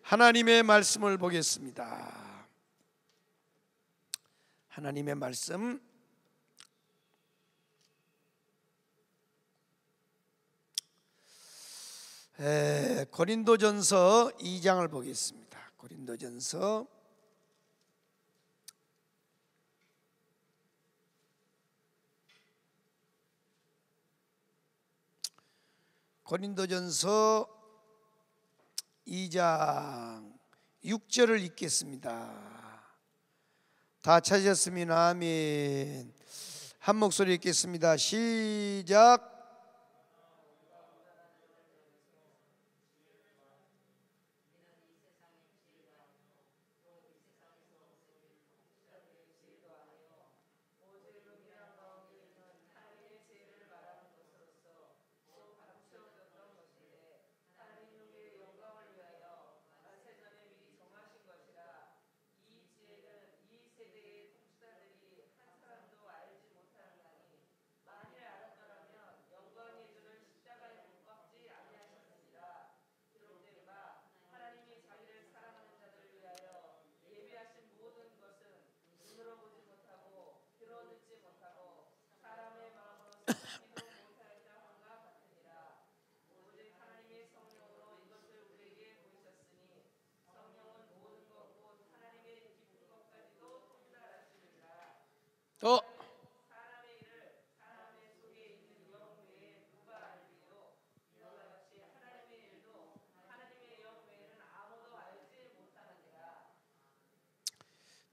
하나님의 말씀을 보겠습니다. 하나님의 말씀 에, 고린도전서 2장을 보겠습니다. 고린도전서 고린도전서 2장 6절을 읽겠습니다. 다찾으셨니다 아멘. 한 목소리 읽겠습니다. 시작.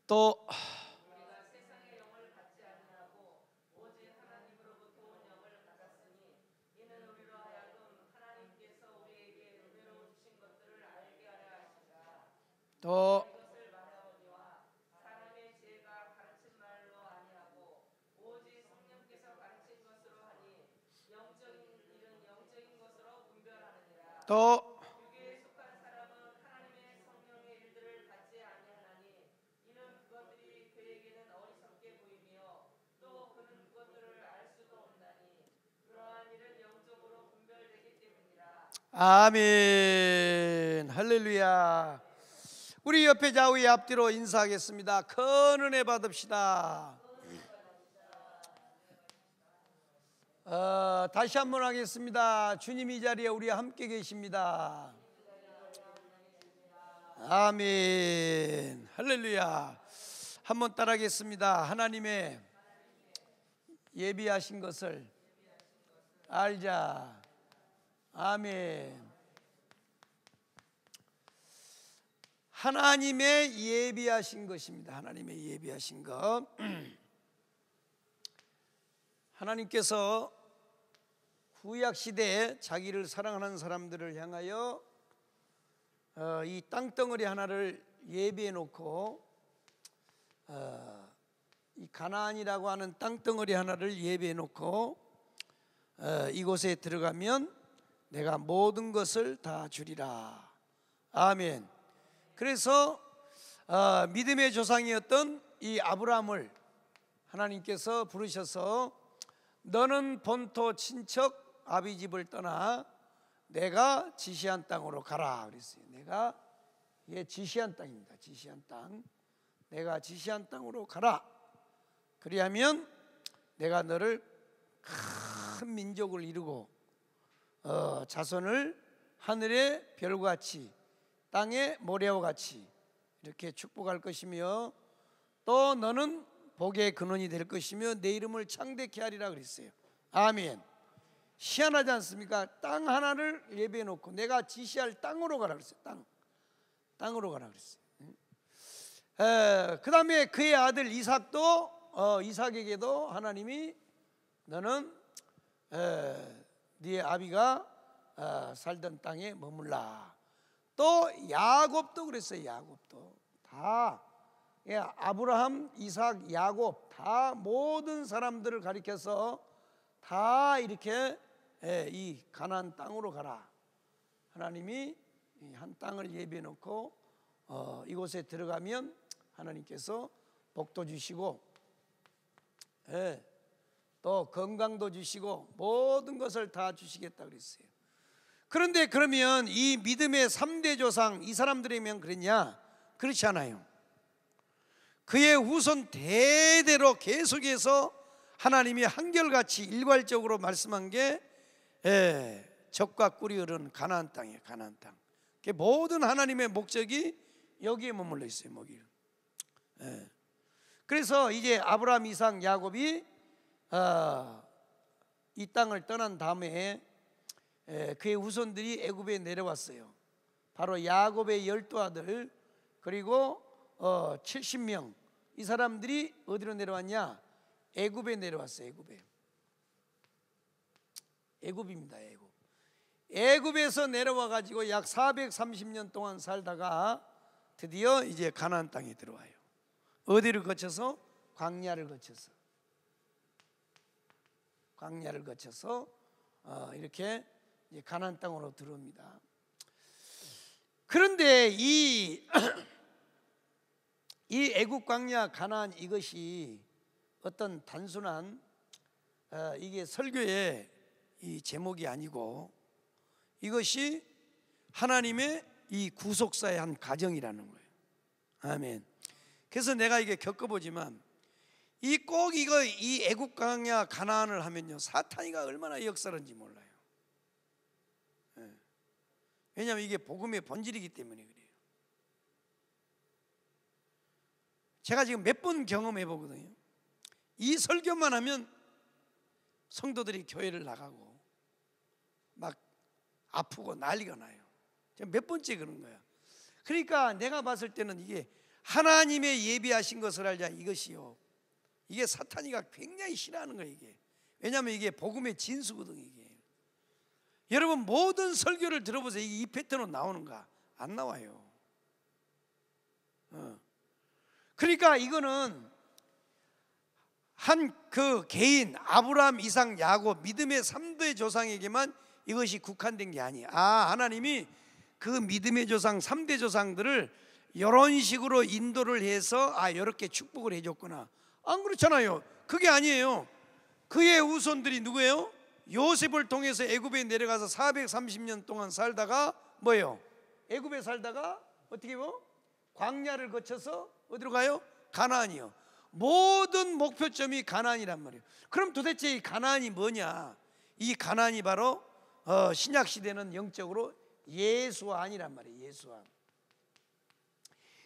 또또 또, 아멘. 할렐루야. 우리 옆에 좌우의 앞뒤로 인사하겠습니다. 큰 은혜 받읍시다. 어, 다시 한번 하겠습니다. 주님 이 자리에 우리 함께 계십니다. 아멘. 할렐루야. 한번 따라하겠습니다. 하나님의 예비하신 것을 알자. 아멘. 하나님의 예비하신 것입니다. 하나님의 예비하신 것. 하나님께서 구약 시대에 자기를 사랑하는 사람들을 향하여 어, 이 땅덩어리 하나를 예비해 놓고 어, 이 가나안이라고 하는 땅덩어리 하나를 예비해 놓고 어, 이곳에 들어가면 내가 모든 것을 다 주리라. 아멘. 그래서 어, 믿음의 조상이었던 이 아브라함을 하나님께서 부르셔서 너는 본토 친척 아비 집을 떠나 내가 지시한 땅으로 가라 그랬어요. 내가 예 지시한 땅입니다. 지시한 땅. 내가 지시한 땅으로 가라. 그리하면 내가 너를 큰 민족을 이루고 어, 자손을 하늘의 별과 같이 땅의 모래와 같이 이렇게 축복할 것이며 또 너는 복의 근원이 될 것이며 내 이름을 창대케 하리라 그랬어요. 아멘. 희한하지 않습니까? 땅 하나를 예배해 놓고 내가 지시할 땅으로 가라 그랬어요. 땅. 땅으로 가라 그랬어요. 그다음에 그의 아들 이삭도 어, 이삭에게도 하나님이 너는 에, 네 아비가 어, 살던 땅에 머물라. 또 야곱도 그랬어요. 야곱도 다 예, 아브라함, 이삭, 야곱 다 모든 사람들을 가리켜서 다 이렇게 예, 이 가나안 땅으로 가라. 하나님이 한 땅을 예비해 놓고 어, 이곳에 들어가면 하나님께서 복도 주시고 예, 또 건강도 주시고 모든 것을 다 주시겠다 그랬어요. 그런데 그러면 이 믿음의 3대 조상 이 사람들이면 그랬냐? 그렇지 않아요. 그의 후손 대대로 계속해서 하나님이 한결같이 일괄적으로 말씀한 게 예, 적과 꿀이 흐른 가나안 땅이에요. 가나안 땅. 모든 하나님의 목적이 여기에 머물러 있어요. 여기. 예. 그래서 이제 아브라함, 이상, 야곱이 아, 이 땅을 떠난 다음에 그의 후손들이 애굽에 내려왔어요. 바로 야곱의 열두 아들 그리고 70명 어, 이 사람들이 어디로 내려왔냐? 애굽에 내려왔어요. 애굽에. 애굽입니다. 애굽. 애굽에서 내려와 가지고 약 430년 동안 살다가 드디어 이제 가나안 땅에 들어와요. 어디를 거쳐서 광야를 거쳐서. 광야를 거쳐서 어, 이렇게 가나안 땅으로 들어옵니다. 그런데 이 이 애국 광야 가나안 이것이 어떤 단순한 어, 이게 설교의 이 제목이 아니고 이것이 하나님의 이 구속사의 한 과정이라는 거예요. 아멘. 그래서 내가 이게 겪어보지만 이꼭 이거 이 애국 강야 가나안을 하면요 사탄이가 얼마나 역설를지 몰라요. 예. 왜냐하면 이게 복음의 본질이기 때문에 그래요. 제가 지금 몇 번 경험해 보거든요. 이 설교만 하면 성도들이 교회를 나가고 막 아프고 난리가 나요. 몇 번째 그런 거야. 그러니까 내가 봤을 때는 이게 하나님의 예비하신 것을 알자 이것이요. 이게 사탄이가 굉장히 싫어하는 거예요, 이게. 왜냐하면 이게 복음의 진수거든, 이게. 여러분, 모든 설교를 들어보세요. 이 패턴으로 나오는가? 안 나와요. 어. 그러니까 이거는 한 그 개인, 아브라함, 이상, 야곱, 믿음의 3대 조상에게만 이것이 국한된 게 아니에요. 아, 하나님이 그 믿음의 조상, 3대 조상들을 이런 식으로 인도를 해서 아, 이렇게 축복을 해줬구나. 안 그렇잖아요. 그게 아니에요. 그의 후손들이 누구예요? 요셉을 통해서 애굽에 내려가서 430년 동안 살다가 뭐예요? 애굽에 살다가 어떻게 요 광야를 거쳐서 어디로 가요? 가나안이요. 모든 목표점이 가나안이란 말이에요. 그럼 도대체 이 가나안이 뭐냐? 이 가나안이 바로 어, 신약 시대는 영적으로 예수안이란 말이에요. 예수안.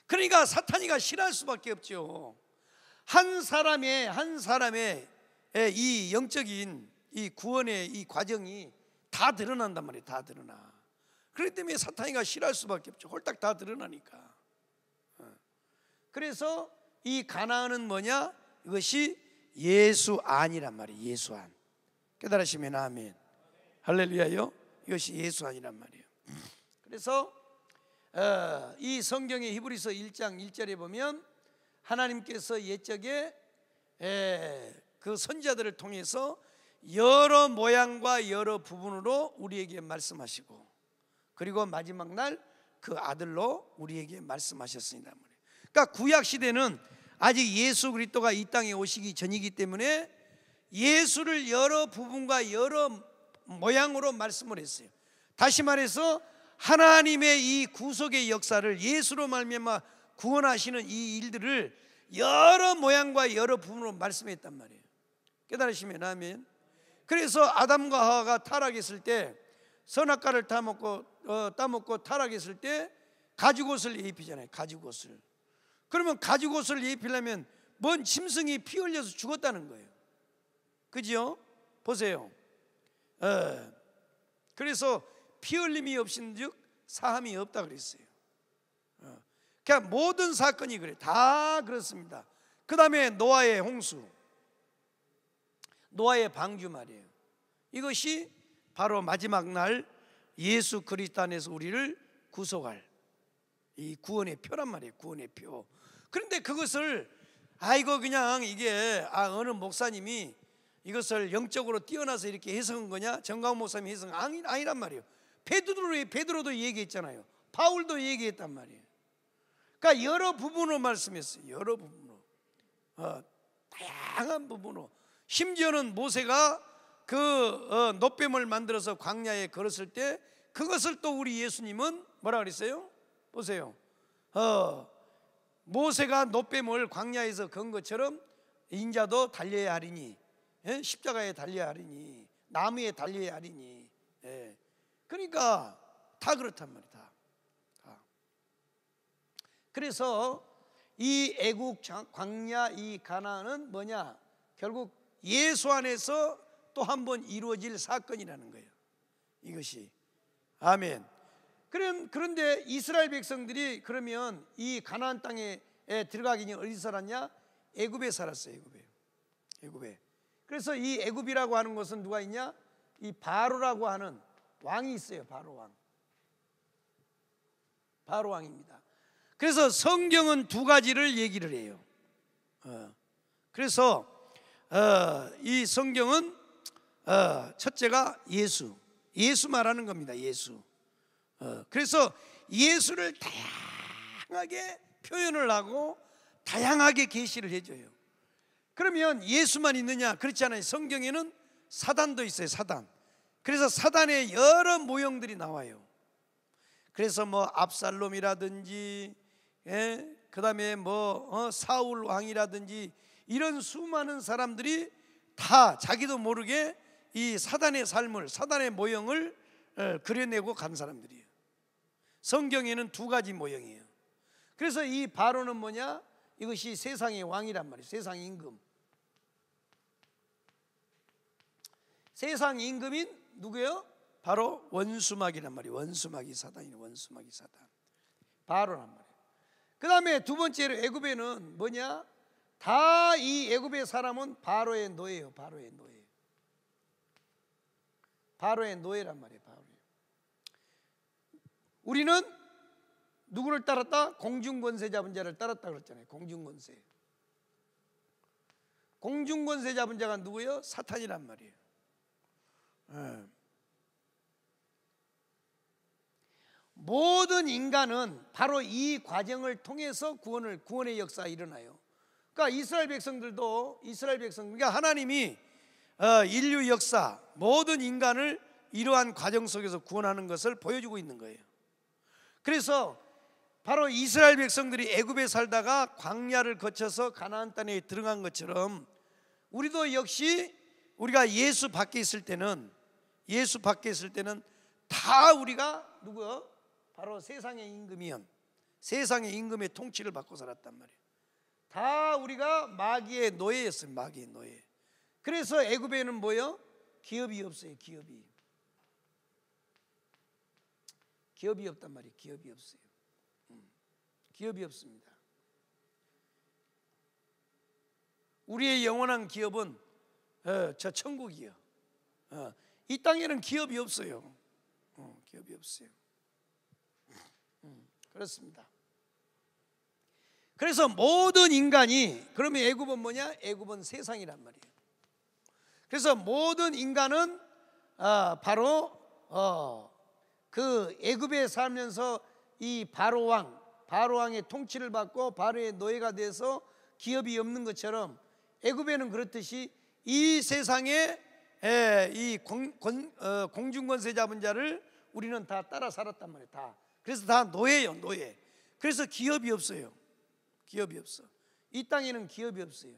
그러니까 사탄이가 싫어할 수밖에 없죠. 한 사람의 한 사람의 이 영적인 이 구원의 이 과정이 다 드러난단 말이에요. 다 드러나. 그렇기 때문에 사탄이가 싫어할 수밖에 없죠. 홀딱 다 드러나니까. 어. 그래서 이 가나안은 뭐냐? 이것이 예수 안이란 말이에요. 예수 안. 깨달으시면 아멘. 할렐루야요. 이것이 예수 안이란 말이에요. 그래서 어, 이 성경의 히브리서 1장 1절에 보면 하나님께서 옛적에 그선자들을 통해서 여러 모양과 여러 부분으로 우리에게 말씀하시고 그리고 마지막 날 그 아들로 우리에게 말씀하셨습니다. 그러니까 구약 시대는 아직 예수 그리스도가 이 땅에 오시기 전이기 때문에 예수를 여러 부분과 여러 모양으로 말씀을 했어요. 다시 말해서 하나님의 이 구속의 역사를 예수로 말미암아 구원하시는 이 일들을 여러 모양과 여러 부분으로 말씀했단 말이에요. 깨달으시면 아멘. 그래서 아담과 하와가 타락했을 때 선악과를 타먹고 어, 따먹고 타락했을 때 가죽옷을 입히잖아요. 가죽옷을. 그러면 가죽옷을 입히려면 먼 짐승이 피 흘려서 죽었다는 거예요. 그지 보세요. 어, 그래서 피 흘림이 없인즉 사함이 없다 그랬어요. 그냥 모든 사건이 그래. 다 그렇습니다. 그 다음에 노아의 홍수. 노아의 방주 말이에요. 이것이 바로 마지막 날 예수 그리스도 안에서 우리를 구속할 이 구원의 표란 말이에요. 구원의 표. 그런데 그것을 아 이거 그냥 이게 아 어느 목사님이 이것을 영적으로 뛰어나서 이렇게 해석한 거냐? 정강 목사님 해석 아니, 아니란 말이에요. 베드로의 베드로도 얘기했잖아요. 바울도 얘기했단 말이에요. 그러니까 여러 부분으로 말씀했어요. 여러 부분으로. 어, 다양한 부분으로. 심지어는 모세가 그 어, 노뱀을 만들어서 광야에 걸었을 때 그것을 또 우리 예수님은 뭐라 그랬어요? 보세요. 어, 모세가 노뱀을 광야에서 건 것처럼 인자도 달려야 하리니 예? 십자가에 달려야 하리니 나무에 달려야 하리니 예. 그러니까 다 그렇단 말이에요. 그래서 이 애국 광야 이 가나안은 뭐냐? 결국 예수 안에서 또 한번 이루어질 사건이라는 거예요. 이것이 아멘. 그럼 그런데 이스라엘 백성들이 그러면 이 가나안 땅에 들어가기는 어디서 살았냐? 애굽에 살았어요. 애굽에. 애굽에. 그래서 이 애굽이라고 하는 것은 누가 있냐? 이 바로라고 하는 왕이 있어요. 바로 왕. 바로 왕입니다. 그래서 성경은 두 가지를 얘기를 해요. 어. 그래서 어, 이 성경은 어, 첫째가 예수, 예수 말하는 겁니다. 예수. 그래서 예수를 다양하게 표현을 하고 다양하게 계시를 해줘요. 그러면 예수만 있느냐? 그렇지 않아요. 성경에는 사단도 있어요. 사단. 그래서 사단의 여러 모형들이 나와요. 그래서 뭐 압살롬이라든지 예? 그 다음에 뭐 어? 사울 왕이라든지 이런 수많은 사람들이 다 자기도 모르게 이 사단의 삶을 사단의 모형을 어, 그려내고 간 사람들이에요. 성경에는 두 가지 모형이에요. 그래서 이 바로는 뭐냐? 이것이 세상의 왕이란 말이에요. 세상 임금. 세상 임금인 누구예요? 바로 원수막이란 말이에요. 원수막이 사단이에요. 원수막이 사단. 바로란 말이에요. 그 다음에 두 번째로 애굽에는 뭐냐? 다 이 애굽의 사람은 바로의 노예요 바로의 노예. 바로의 노예란 말이에요. 바로. 우리는 누구를 따랐다? 공중권세 잡은 자를 따랐다 그랬잖아요. 공중권세. 공중권세 잡은 자가 누구요 사탄이란 말이에요. 네. 모든 인간은 바로 이 과정을 통해서 구원을 구원의 역사 일어나요. 그러니까 이스라엘 백성들도 이스라엘 백성 그러니까 하나님이 어, 인류 역사 모든 인간을 이러한 과정 속에서 구원하는 것을 보여주고 있는 거예요. 그래서 바로 이스라엘 백성들이 애굽에 살다가 광야를 거쳐서 가나안 땅에 들어간 것처럼 우리도 역시 우리가 예수 밖에 있을 때는 예수 밖에 있을 때는 다 우리가 누구 바로 세상의 임금이면 세상의 임금의 통치를 받고 살았단 말이에요. 다 우리가 마귀의 노예였어요. 마귀의 노예. 그래서 애굽에는 뭐요? 기업이 없어요. 기업이. 기업이 없단 말이에요. 기업이 없어요. 음, 기업이 없습니다. 우리의 영원한 기업은 어, 저 천국이요. 어, 이 땅에는 기업이 없어요. 어, 기업이 없어요. 그렇습니다. 그래서 모든 인간이 그러면 애굽은 뭐냐? 애굽은 세상이란 말이에요. 그래서 모든 인간은 어, 바로 어, 그 애굽에 살면서 이 바로 왕, 바로 왕의 통치를 받고 바로의 노예가 돼서 기업이 없는 것처럼 애굽에는 그렇듯이 이 세상에 에, 이 공, 권, 어, 공중권세 잡은 자를 우리는 다 따라 살았단 말이에요. 다 그래서 다 노예요, 노예. 그래서 기업이 없어요. 기업이 없어. 이 땅에는 기업이 없어요.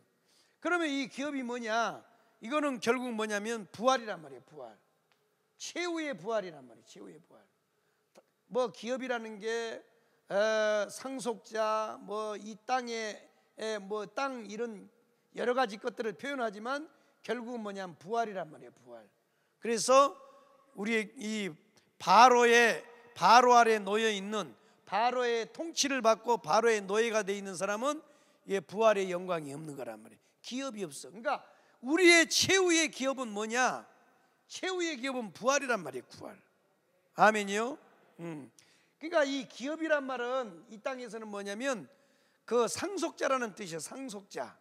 그러면 이 기업이 뭐냐? 이거는 결국 뭐냐면 부활이란 말이에요, 부활. 최후의 부활이란 말이에요, 최후의 부활. 뭐 기업이라는 게 어, 뭐 에, 상속자, 뭐 이 땅에 뭐 땅 이런 여러 가지 것들을 표현하지만 결국은 뭐냐면 부활이란 말이에요, 부활. 그래서 우리 이 바로의 바로 아래 놓여 있는 바로의 통치를 받고 바로의 노예가 돼 있는 사람은 예 부활의 영광이 없는 거란 말이에요. 기업이 없어. 그러니까 우리의 최후의 기업은 뭐냐? 최후의 기업은 부활이란 말이에요. 부활. 아멘이요. 음. 그러니까 이 기업이란 말은 이 땅에서는 뭐냐면 그 상속자라는 뜻이에요. 상속자.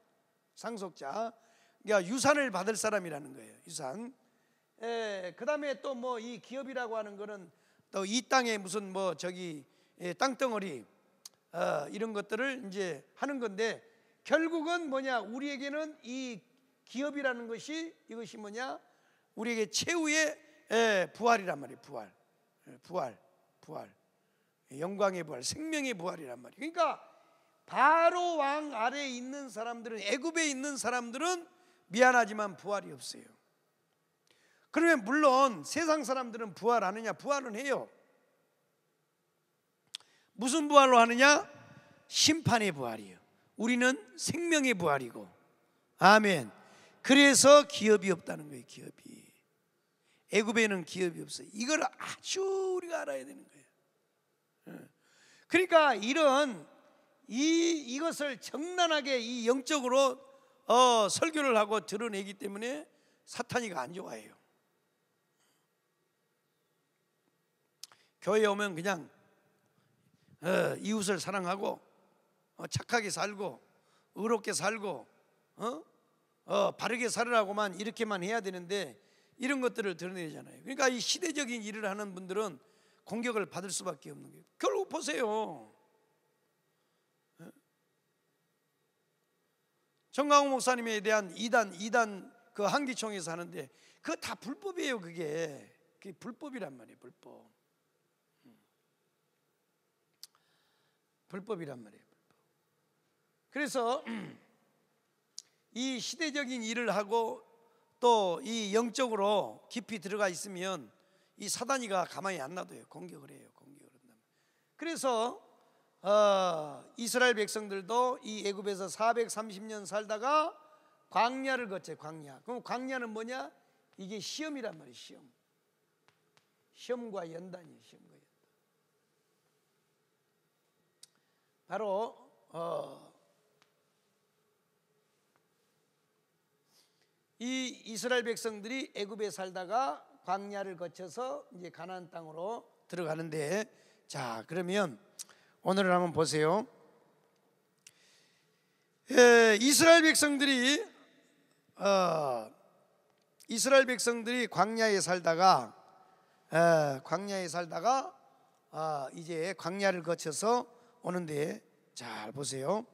상속자. 그러니까 유산을 받을 사람이라는 거예요. 유산. 예, 그다음에 또 뭐 이 기업이라고 하는 거는 또이 땅에 무슨 뭐 저기 예, 땅덩어리 어, 이런 것들을 이제 하는 건데 결국은 뭐냐 우리에게는 이 기업이라는 것이 이것이 뭐냐 우리에게 최후의 에, 예, 부활이란 말이에요 부활 예, 부활 부활 영광의 부활 생명의 부활이란 말이에요 그러니까 바로 왕 아래에 있는 사람들은 애굽에 있는 사람들은 미안하지만 부활이 없어요 그러면 물론 세상 사람들은 부활하느냐? 부활은 해요. 무슨 부활로 하느냐? 심판의 부활이에요. 우리는 생명의 부활이고. 아멘. 그래서 기업이 없다는 거예요, 기업이. 애굽에는 기업이 없어요. 이걸 아주 우리가 알아야 되는 거예요. 예. 그러니까 이런 이 이것을 정난하게 이 영적으로 어, 설교를 하고 드러내기 때문에 사탄이가 그 안 좋아해요. 교회 오면 그냥 어, 이웃을 사랑하고 어, 착하게 살고 의롭게 살고 어? 어 바르게 살으라고만 이렇게만 해야 되는데 이런 것들을 드러내잖아요. 그러니까 이 시대적인 일을 하는 분들은 공격을 받을 수밖에 없는 거예요. 결국 보세요. 어? 정강호 목사님에 대한 이단 이단 그 한기총에서 하는데 그거 다 불법이에요. 그게 그게 불법이란 말이에요. 불법. 불법이란 말이에요. 그래서 이 시대적인 일을 하고 또 이 영적으로 깊이 들어가 있으면 이 사단이가 가만히 안 놔둬요. 공격을 해요. 공격을 한다. 그래서 어, 이스라엘 백성들도 이 애굽에서 430년 살다가 광야를 거쳐 광야. 그럼 광야는 뭐냐? 이게 시험이란 말이에요. 시험. 시험과 연단이에요. 시험. 바로 어, 이 이스라엘 백성들이 애굽에 살다가 광야를 거쳐서 이제 가나안 땅으로 들어가는데 자 그러면 오늘을 한번 보세요. 예, 이스라엘 백성들이 어, 이스라엘 백성들이 광야에 살다가 어, 광야에 살다가 어, 이제 광야를 거쳐서 오는데 잘 보세요.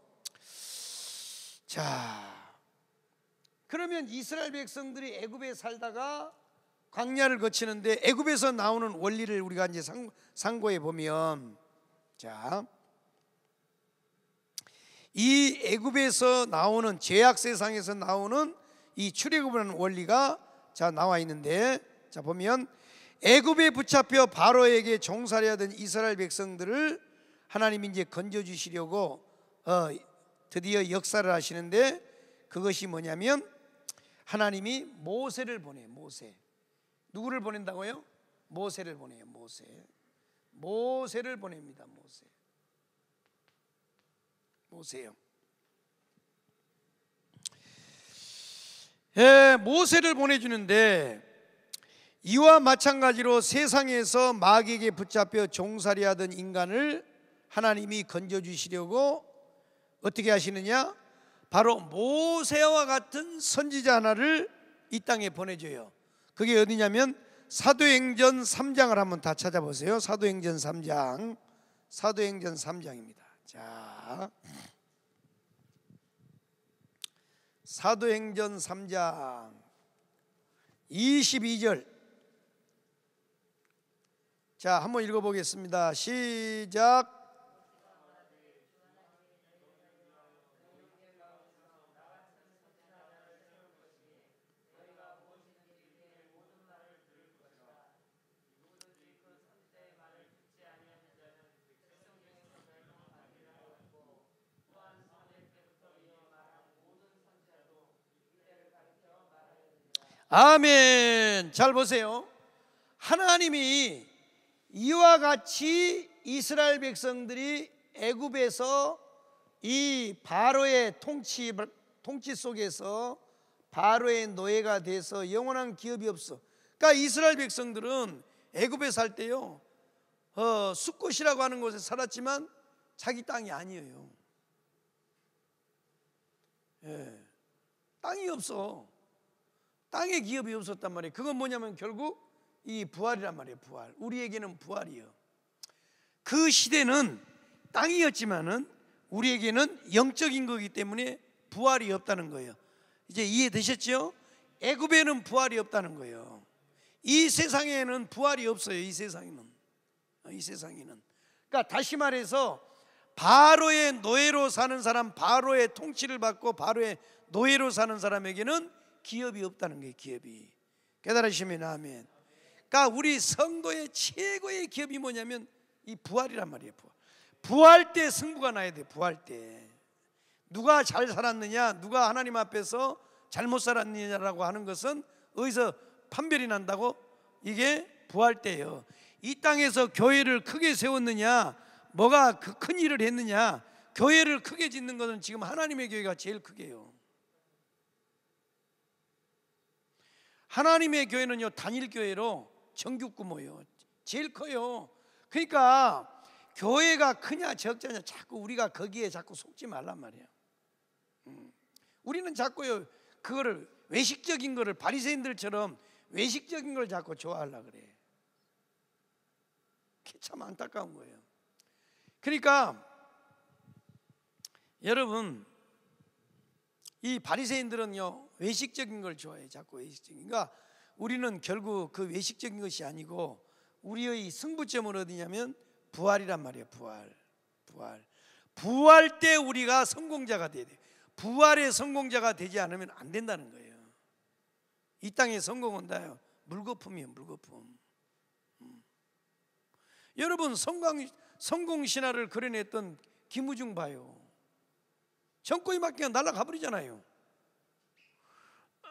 자, 그러면 이스라엘 백성들이 애굽에 살다가 광야를 거치는데 애굽에서 나오는 원리를 우리가 이제 상, 고해 보면 자, 이 애굽에서 나오는 제약 세상에서 나오는 이 출애굽이라는 원리가 자 나와 있는데 자 보면 애굽에 붙잡혀 바로에게 종살이하던 이스라엘 백성들을 하나님이 이제 건져 주시려고 어, 드디어 역사를 하시는데 그것이 뭐냐면 하나님이 모세를 보내요. 모세. 누구를 보낸다고요? 모세를 보내요. 모세. 모세를 보냅니다. 모세. 모세요. 예, 모세를 보내주는데 이와 마찬가지로 세상에서 마귀에게 붙잡혀 종살이하던 인간을 하나님이 건져주시려고 어떻게 하시느냐? 바로 모세와 같은 선지자 하나를 이 땅에 보내줘요. 그게 어디냐면 사도행전 3장을 한번 다 찾아보세요. 사도행전 3장. 사도행전 3장입니다. 자. 사도행전 3장 22절. 자, 한번 읽어 보겠습니다. 시작. 아멘. 잘 보세요. 하나님이 이와 같이 이스라엘 백성들이 애굽에서 이 바로의 통치 통치 속에서 바로의 노예가 돼서 영원한 기업이 없어. 그러니까 이스라엘 백성들은 애굽에 살 때요. 어, 숲곳이라고 하는 곳에 살았지만 자기 땅이 아니에요. 예, 땅이 없어. 땅에 기업이 없었단 말이에요. 그건 뭐냐면 결국 이 부활이란 말이에요. 부활. 우리에게는 부활이요. 그 시대는 땅이었지만은 우리에게는 영적인 거기 때문에 부활이 없다는 거예요. 이제 이해되셨죠? 애굽에는 부활이 없다는 거예요. 이 세상에는 부활이 없어요. 이 세상에는. 어, 이 세상에는. 그러니까 다시 말해서 바로의 노예로 사는 사람, 바로의 통치를 받고 바로의 노예로 사는 사람에게는 기업이 없다는 게 기업이 깨달으시면 아멘. 그러니까 우리 성도의 최고의 기업이 뭐냐면 이 부활이란 말이에요. 부활. 부활 때 승부가 나야 돼. 부활 때 누가 잘 살았느냐, 누가 하나님 앞에서 잘못 살았느냐라고 하는 것은 어디서 판별이 난다고 이게 부활 때예요. 이 땅에서 교회를 크게 세웠느냐, 뭐가 그큰 일을 했느냐, 교회를 크게 짓는 것은 지금 하나님의 교회가 제일 크게요. 하나님의 교회는요 단일 교회로 정규 규모요 제일 커요. 그러니까 교회가 크냐 적자냐 자꾸 우리가 거기에 자꾸 속지 말란 말이에 음. 우리는 자꾸요 그거를 외식적인 거를 바리새인들처럼 외식적인 걸 자꾸 좋아하려 그래. 그참 안타까운 거예요. 그러니까 여러분 이 바리새인들은요 외식적인 걸 좋아해 자꾸 외식적인. 가 그러니까 우리는 결국 그 외식적인 것이 아니고 우리의 승부점은 어디냐면 부활이란 말이에요. 부활, 부활, 부활 때 우리가 성공자가 돼야 돼. 부활의 성공자가 되지 않으면 안 된다는 거예요. 이 땅의 성공은 다요 물거품이에요. 물거품. 음. 여러분 성공 성공 신화를 그려냈던 김우중 봐요. 정권이 바뀌면 날아가 버리잖아요.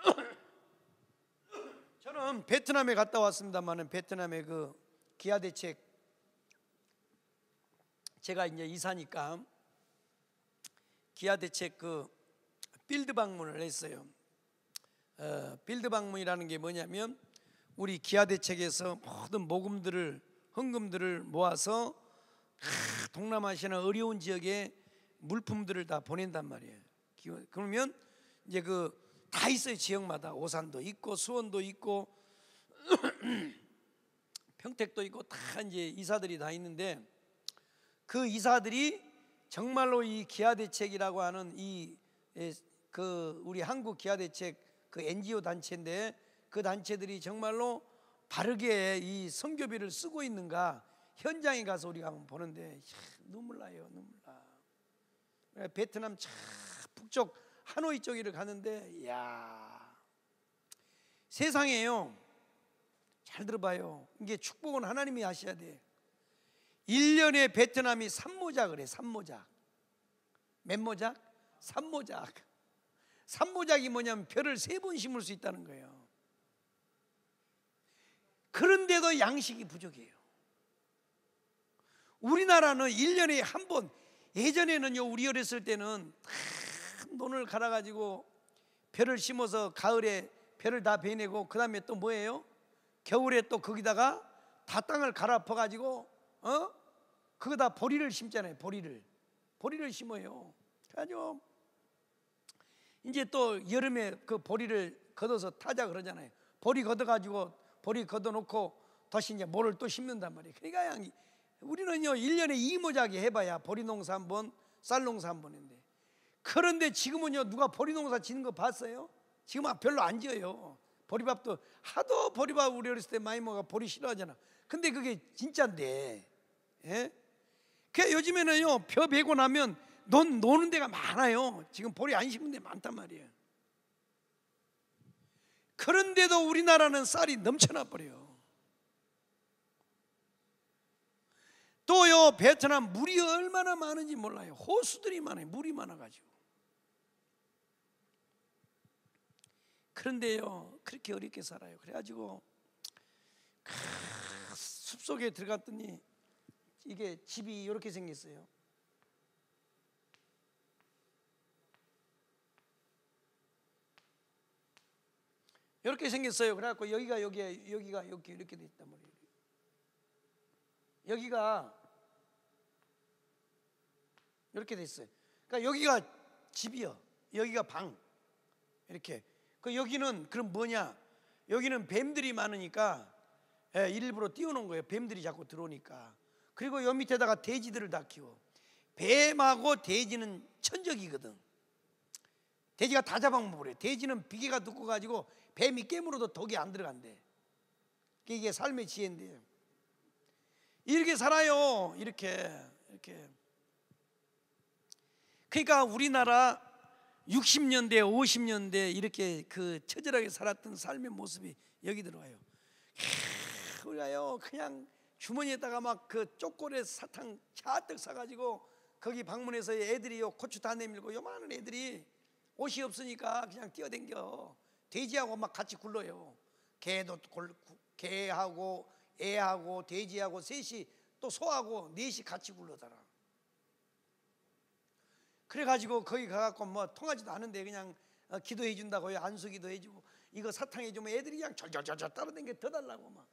저는 베트남에 갔다 왔습니다만은 베트남에그 기아 대책 제가 이제 이사니까 기아 대책 그 필드 방문을 했어요. 어, 필드 방문이라는 게 뭐냐면 우리 기아 대책에서 모든 모금들을 헌금들을 모아서 아, 동남아시아나 어려운 지역에 물품들을 다 보낸단 말이에요. 그러면 이제 그다 있어요 지역마다 오산도 있고 수원도 있고 평택도 있고 다 이제 이사들이 다 있는데 그 이사들이 정말로 이 기아 대책이라고 하는 이그 예, 우리 한국 기아 대책 그 NGO 단체인데 그 단체들이 정말로 바르게 이 선교비를 쓰고 있는가 현장에 가서 우리가 한번 보는데 야, 눈물 나요 눈물 나 예, 베트남 참 북쪽 하노이 쪽이를 가는데 야 세상에요. 잘 들어봐요. 이게 축복은 하나님이 하셔야 돼. 1년에 베트남이 3모작을 해. 3모작. 몇 모작? 3모작. 3모작이 뭐냐면 별을 세 번 심을 수 있다는 거예요. 그런데도 양식이 부족해요. 우리나라는 1년에 한 번, 예전에는요, 우리 어렸을 때는 돈을 갈아 가지고 벼를 심어서 가을에 벼를 다 베내고 그다음에 또 뭐예요? 겨울에 또 거기다가 다 땅을 갈아퍼 가지고 어? 그거다 보리를 심잖아요. 보리를. 보리를 심어요. 그래가지고 이제 또 여름에 그 보리를 걷어서 타자 그러잖아요. 보리 걷어 가지고 보리 걷어 놓고 다시 이제 모를 또 심는단 말이에요. 그러니까 양이 우리는요, 1년에 이모자기 해 봐야 보리 농사 한 번, 쌀 농사 한 번인데. 그런데 지금은요 누가 보리농사 짓는 거 봤어요? 지금 별로 안 지어요. 보리밥도 하도 보리밥 우리 어렸을 때 많이 먹어 보리 싫어하잖아. 근데 그게 진짜인데. 예? 그 요즘에는요 벼 베고 나면 논 노는 데가 많아요. 지금 보리 안 심은 데 많단 말이에요. 그런데도 우리나라는 쌀이 넘쳐나 버려요. 또요 베트남 물이 얼마나 많은지 몰라요. 호수들이 많아요. 물이 많아가지고. 그런데요, 그렇게 어렵게 살아요. 그래가지고 크, 숲속에 들어갔더니 이게 집이 이렇게 생겼어요. 이렇게 생겼어요. 그래갖고 여기가 여기에 여기가 이렇게 이렇게 돼 있단 말이에요. 여기가 이렇게 돼 있어요. 그러니까 여기가 집이요. 여기가 방. 이렇게 그 여기는 그럼 뭐냐? 여기는 뱀들이 많으니까 예, 일부러 띄우는 거예요. 뱀들이 자꾸 들어오니까. 그리고 여 밑에다가 돼지들을 다 키워. 뱀하고 돼지는 천적이거든. 돼지가 다 잡아먹으래. 돼지는 비계가 두꺼 가지고 뱀이 깨물어도 독이 안 들어간대. 이게 삶의 지혜인데. 이렇게 살아요. 이렇게 이렇게. 그러니까 우리나라 60년대, 50년대 이렇게 그 처절하게 살았던 삶의 모습이 여기 들어와요. 우리가요 그냥 주머니에다가 막 그 쪼꼬레 사탕 잔뜩 사가지고 거기 방문해서 애들이요 고추 다 내밀고 요만한 애들이 옷이 없으니까 그냥 뛰어댕겨 돼지하고 막 같이 굴러요. 개도 골, 개하고 애하고 돼지하고 셋이 또 소하고 넷이 같이 굴러더라. 그래가지고 거기 가갖고 뭐 통하지도 않은데 그냥 어, 기도해 준다고요. 안수 기도해 주고 이거 사탕 해주면 애들이 그냥 절절절절 따라댕게더 달라고 막.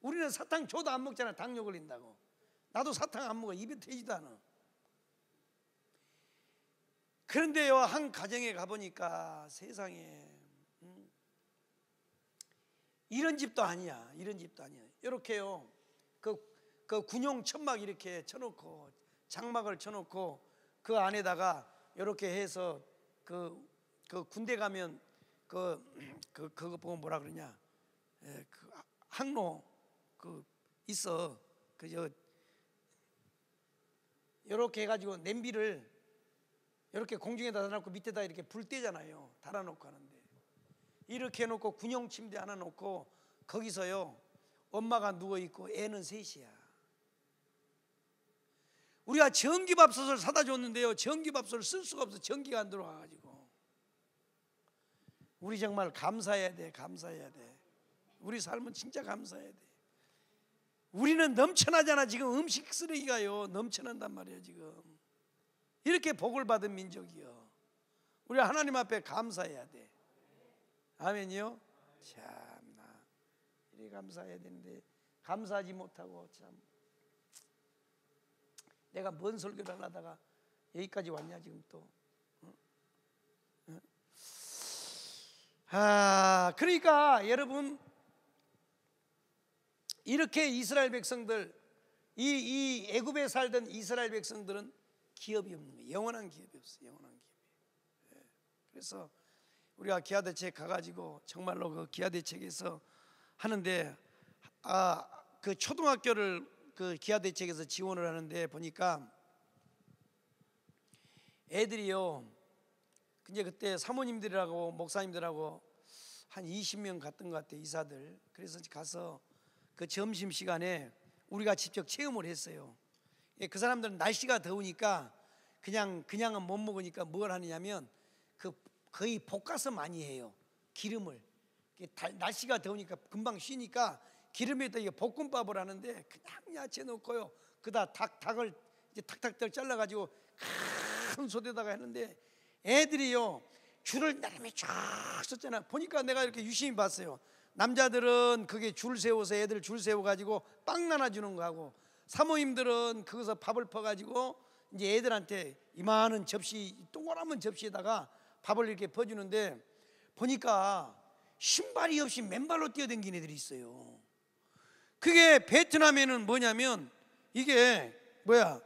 우리는 사탕 줘도 안 먹잖아. 당뇨 걸린다고. 나도 사탕 안 먹어. 입에 대지도 않아. 그런데요. 한 가정에 가보니까 세상에 음, 이런 집도 아니야. 이런 집도 아니야. 이렇게요. 그, 그 군용 천막 이렇게 쳐놓고 장막을 쳐놓고 그 안에다가 이렇게 해서 그, 그 군대 가면 그, 그 그거 보면 뭐라 그러냐 예, 그 항로 그 있어 그저 이렇게 해가지고 냄비를 이렇게 공중에다 놔놓고 밑에다 이렇게 불때잖아요 달아놓고 하는데 이렇게 해놓고 군용 침대 하나 놓고 거기서요 엄마가 누워 있고 애는 셋이야 우리가 전기밥솥을 사다 줬는데요. 전기밥솥을 쓸 수가 없어. 전기가 안 들어와 가지고. 우리 정말 감사해야 돼. 감사해야 돼. 우리 삶은 진짜 감사해야 돼. 우리는 넘쳐나잖아. 지금 음식 쓰레기가요. 넘쳐난단 말이에요, 지금. 이렇게 복을 받은 민족이요. 우리 하나님 앞에 감사해야 돼. 아멘요 참나. 이래 감사해야 되는데 감사하지 못하고 참 내가 뭔 설교를 하려다가 여기까지 왔냐 지금 또. 아, 그러니까 여러분 이렇게 이스라엘 백성들 이, 이 애굽에 살던 이스라엘 백성들은 기업이 없는 거예요. 영원한 기업이 없어요. 영원한 기업이. 예. 그래서 우리가 기아 대책 가가지고 정말로 그 기아 대책에서 하는데 아그 초등학교를 그 기아 대책에서 지원을 하는데 보니까 애들이요. 근데 그때 사모님들하고 목사님들하고 한 20명 갔던 것 같아요. 이사들. 그래서 가서 그 점심 시간에 우리가 직접 체험을 했어요. 예, 그 사람들은 날씨가 더우니까 그냥 그냥은 못 먹으니까 뭘 하느냐면 그 거의 볶아서 많이 해요. 기름을. 날씨가 더우니까 금방 쉬니까 기름에다 이게 볶음밥을 하는데 그냥 야채 넣고요. 그다 닭 닭을 이제 탁탁탁 잘라 가지고 큰 솥에다가 했는데 애들이요. 줄을 나름이 쫙 썼잖아. 보니까 내가 이렇게 유심히 봤어요. 남자들은 그게 줄 세워서 애들 줄 세워 가지고 빵 나눠 주는 거하고 사모님들은 거기서 밥을 퍼 가지고 이제 애들한테 이만한 접시 동그라한 접시에다가 밥을 이렇게 퍼주는데 보니까 신발이 없이 맨발로 뛰어댕긴 애들이 있어요. 그게 베트남에는 뭐냐면 이게 뭐야?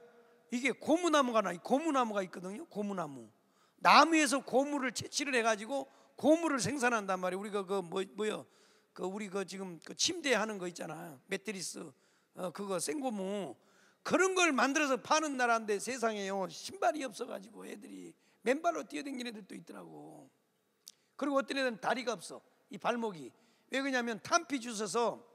이게 고무나무가 나 고무나무가 있거든요. 고무나무. 나무에서 고무를 채취를 해 가지고 고무를 생산한단 말이에요. 우리가 그 뭐뭐야그 뭐, 그 우리 그 지금 그 침대 하는 거 있잖아. 매트리스 어 그거 생고무 그런 걸 만들어서 파는 나라인데 세상에요. 신발이 없어 가지고 애들이 맨발로 뛰어댕기는 애들도 있더라고. 그리고 어떤 애들은 다리가 없어. 이 발목이. 왜 그러냐면 탄피 주셔서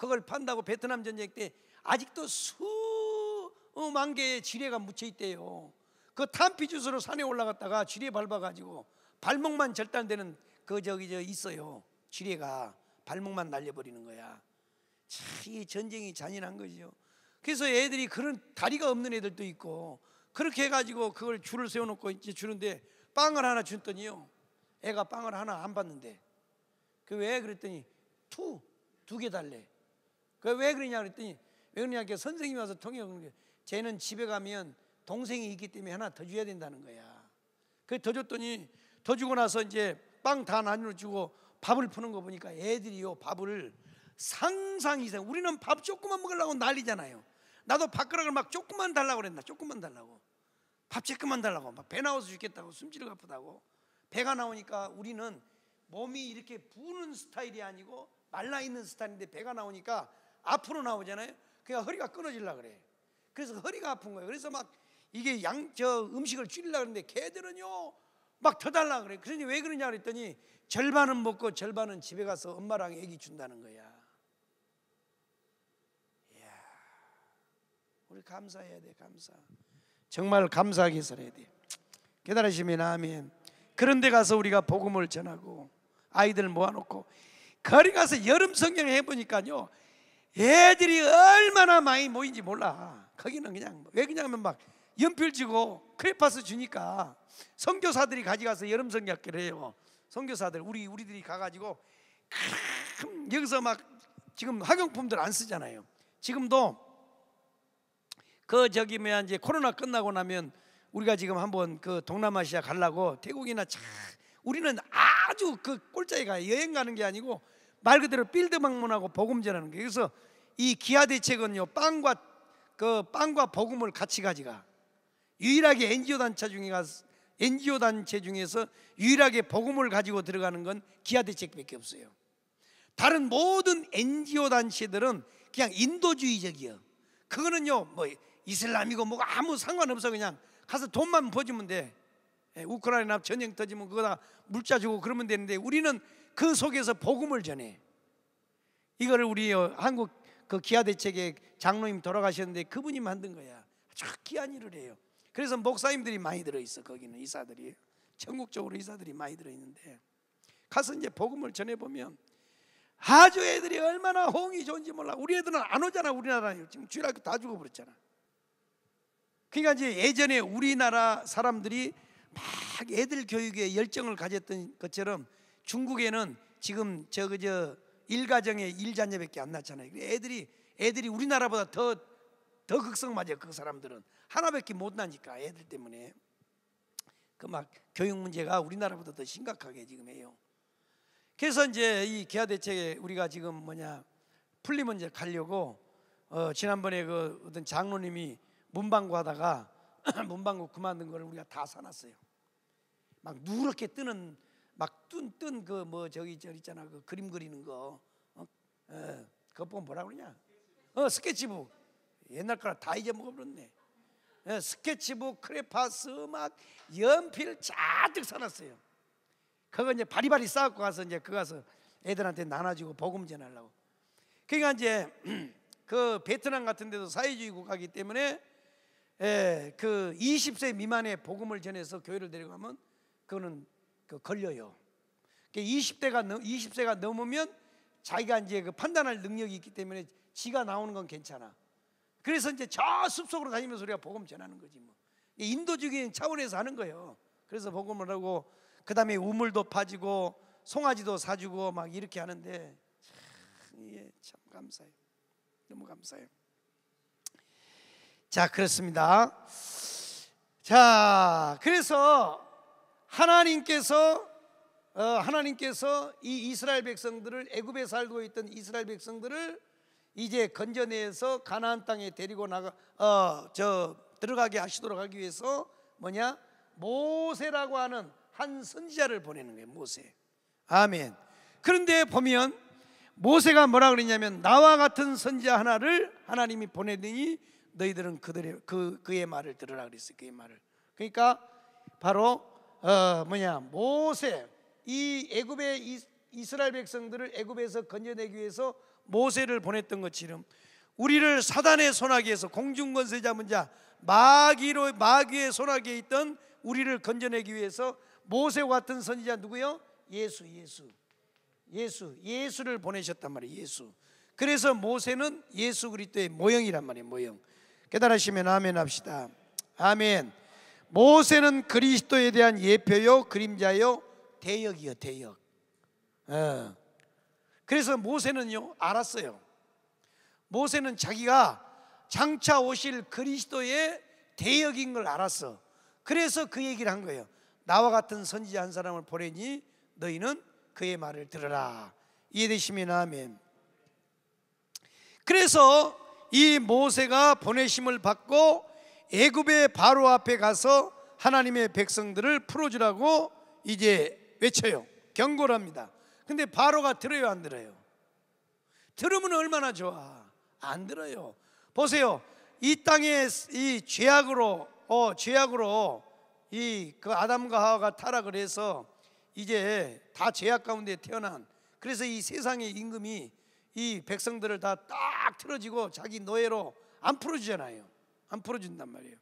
그걸 판다고 베트남 전쟁 때 아직도 수만 개의 지뢰가 묻혀 있대요. 그 탄피 주스로 산에 올라갔다가 지뢰 밟아가지고 발목만 절단되는 그 저기 저 있어요. 지뢰가 발목만 날려버리는 거야. 참이 전쟁이 잔인한 거죠. 그래서 애들이 그런 다리가 없는 애들도 있고 그렇게 해가지고 그걸 줄을 세워놓고 이제 주는데 빵을 하나 줬더니요. 애가 빵을 하나 안 받는데 그 왜 그랬더니 투 두 개 달래. 그왜 그러냐 그랬더니 왜 그러냐 그 선생님이 와서 통역을 해. 쟤는 집에 가면 동생이 있기 때문에 하나 더 줘야 된다는 거야. 그더 줬더니 더 주고 나서 이제 빵 다 나눠 주고 밥을 푸는 거 보니까 애들이요 밥을 상상 이상 우리는 밥 조금만 먹으려고 난리잖아요. 나도 밥그릇을 막 조금만 달라고 그랬나 조금만 달라고 밥 조금만 달라고 막배 나와서 죽겠다고 숨질 아프다고 배가 나오니까 우리는 몸이 이렇게 부는 스타일이 아니고 말라 있는 스타일인데 배가 나오니까 앞으로 나오잖아요. 그냥 허리가 끊어질라 그래. 그래서 허리가 아픈 거예요. 그래서 막 이게 양 저 음식을 줄이려 그러는데 개들은요 막 더 달라 그래. 그러니왜 그러냐 그랬더니 절반은 먹고 절반은 집에 가서 엄마랑 애기 준다는 거야. 야 우리 감사해야 돼 감사. 정말 감사하게 살아야 돼. 깨달으시면 아멘. 그런데 가서 우리가 복음을 전하고 아이들 모아놓고 거리 가서 여름 성경 해보니까요 애들이 얼마나 많이 모인지 몰라. 거기는 그냥 뭐 왜 그냥면 막 연필 지고 크레파스 주니까 선교사들이 가져가서 여름 성격기를 해요. 선교사들 우리 우리들이 가가지고 여기서 막 지금 학용품들 안 쓰잖아요. 지금도 그 저기 뭐야 이제 코로나 끝나고 나면 우리가 지금 한번 그 동남아시아 갈라고 태국이나 참 우리는 아주 그 꼴짜기가 여행 가는 게 아니고 말 그대로 빌드 방문하고 복음 전하는 거예요. 그래서 이 기아 대책은요 빵과 그 빵과 복음을 같이 가지가 유일하게 NGO 단체 중에 가 NGO 단체 중에서 유일하게 복음을 가지고 들어가는 건 기아 대책밖에 없어요. 다른 모든 NGO 단체들은 그냥 인도주의적이요. 그거는요 뭐 이슬람이고 뭐 아무 상관없어 그냥 가서 돈만 버주면 돼. 예, 우크라이나 전쟁 터지면 그거 다 물자 주고 그러면 되는데 우리는 그 속에서 복음을 전해. 이거를 우리 어, 한국 그 기아 대책의 장로님 돌아가셨는데 그분이 만든 거야. 아주 귀한 일을 해요. 그래서 목사님들이 많이 들어 있어 거기는 이사들이 전국적으로 이사들이 많이 들어 있는데 가서 이제 복음을 전해 보면 아주 애들이 얼마나 호응이 좋은지 몰라. 우리 애들은 안 오잖아 우리나라에 지금 주일학교 다 죽어버렸잖아. 그러니까 이제 예전에 우리나라 사람들이 막 애들 교육에 열정을 가졌던 것처럼 중국에는 지금 저그저 일가정에 일자녀밖에 안 낳잖아요. 애들이 애들이 우리나라보다 더 더 극성 맞아요. 그 사람들은 하나밖에 못 나니까 애들 때문에 그 막 교육 문제가 우리나라보다 더 심각하게 지금 해요. 그래서 이제 이 개화 대책에 우리가 지금 뭐냐 풀리문 이제 가려고 어, 지난번에 그 어떤 장로님이 문방구 하다가 문방구 그만둔 거를 우리가 다 사놨어요. 막 누렇게 뜨는 막뜬뜬 그 뭐 저기 저 있잖아 그 그림 그리는 거 어? 어, 그거 보면 뭐라 그러냐? 어 스케치북 옛날 거라 다 잊어먹어버렸네. 어, 스케치북, 크레파스, 막 연필 자득 사놨어요. 그거 이제 바리바리 쌓고 가서 이제 그 가서 애들한테 나눠주고 복음 전하려고. 그러니까 이제 그 베트남 같은 데도 사회주의 국가이기 때문에 에, 예, 그 20세 미만의 복음을 전해서 교회를 데려가면 그거는 그 걸려요. 20대가 그러니까 20세가 넘으면 자기가 이제 그 판단할 능력이 있기 때문에 지가 나오는 건 괜찮아. 그래서 이제 저 숲속으로 다니면서 우리가 복음 전하는 거지 뭐. 인도적인 차원에서 하는 거예요. 그래서 복음을 하고 그다음에 우물도 파지고 송아지도 사주고 막 이렇게 하는데 참, 예, 참 감사해요. 너무 감사해요. 자, 그렇습니다. 자, 그래서 하나님께서 어, 하나님께서 이 이스라엘 백성들을 애굽에 살고 있던 이스라엘 백성들을 이제 건져내서 가나안 땅에 데리고 나가 어, 저 들어가게 하시도록 하기 위해서 뭐냐 모세라고 하는 한 선지자를 보내는 거예요 모세 아멘 그런데 보면 모세가 뭐라 그랬냐면 나와 같은 선지자 하나를 하나님이 보내더니 너희들은 그들의 그 그의 말을 들으라 그랬어요 그의 말을 그러니까 바로 어, 뭐냐 모세 이 애굽의 이스라엘 백성들을 애굽에서 건져내기 위해서 모세를 보냈던 것처럼 우리를 사단의 소나기에서 공중권세 잡은 자 마귀로 마귀의 소나기에 있던 우리를 건져내기 위해서 모세와 같은 선지자 누구요? 예수, 예수, 예수, 예수를 보내셨단 말이에요. 예수. 그래서 모세는 예수 그리스도의 모형이란 말이에요. 모형. 깨달으시면 아멘 합시다. 아멘. 모세는 그리스도에 대한 예표요 그림자요 대역이요 대역 어. 그래서 모세는요 알았어요 모세는 자기가 장차 오실 그리스도의 대역인 걸 알았어 그래서 그 얘기를 한 거예요 나와 같은 선지자 한 사람을 보내니 너희는 그의 말을 들으라 이해되시면 아멘 그래서 이 모세가 보내심을 받고 애굽의 바로 앞에 가서 하나님의 백성들을 풀어주라고 이제 외쳐요. 경고를 합니다. 근데 바로가 들어요, 안 들어요? 들으면 얼마나 좋아. 안 들어요. 보세요. 이 땅에 이 죄악으로 어, 죄악으로 이 그 아담과 하와가 타락을 해서 이제 다 죄악 가운데 태어난 그래서 이 세상의 임금이 이 백성들을 다 딱 틀어지고 자기 노예로 안 풀어주잖아요. 안 풀어진단 말이에요.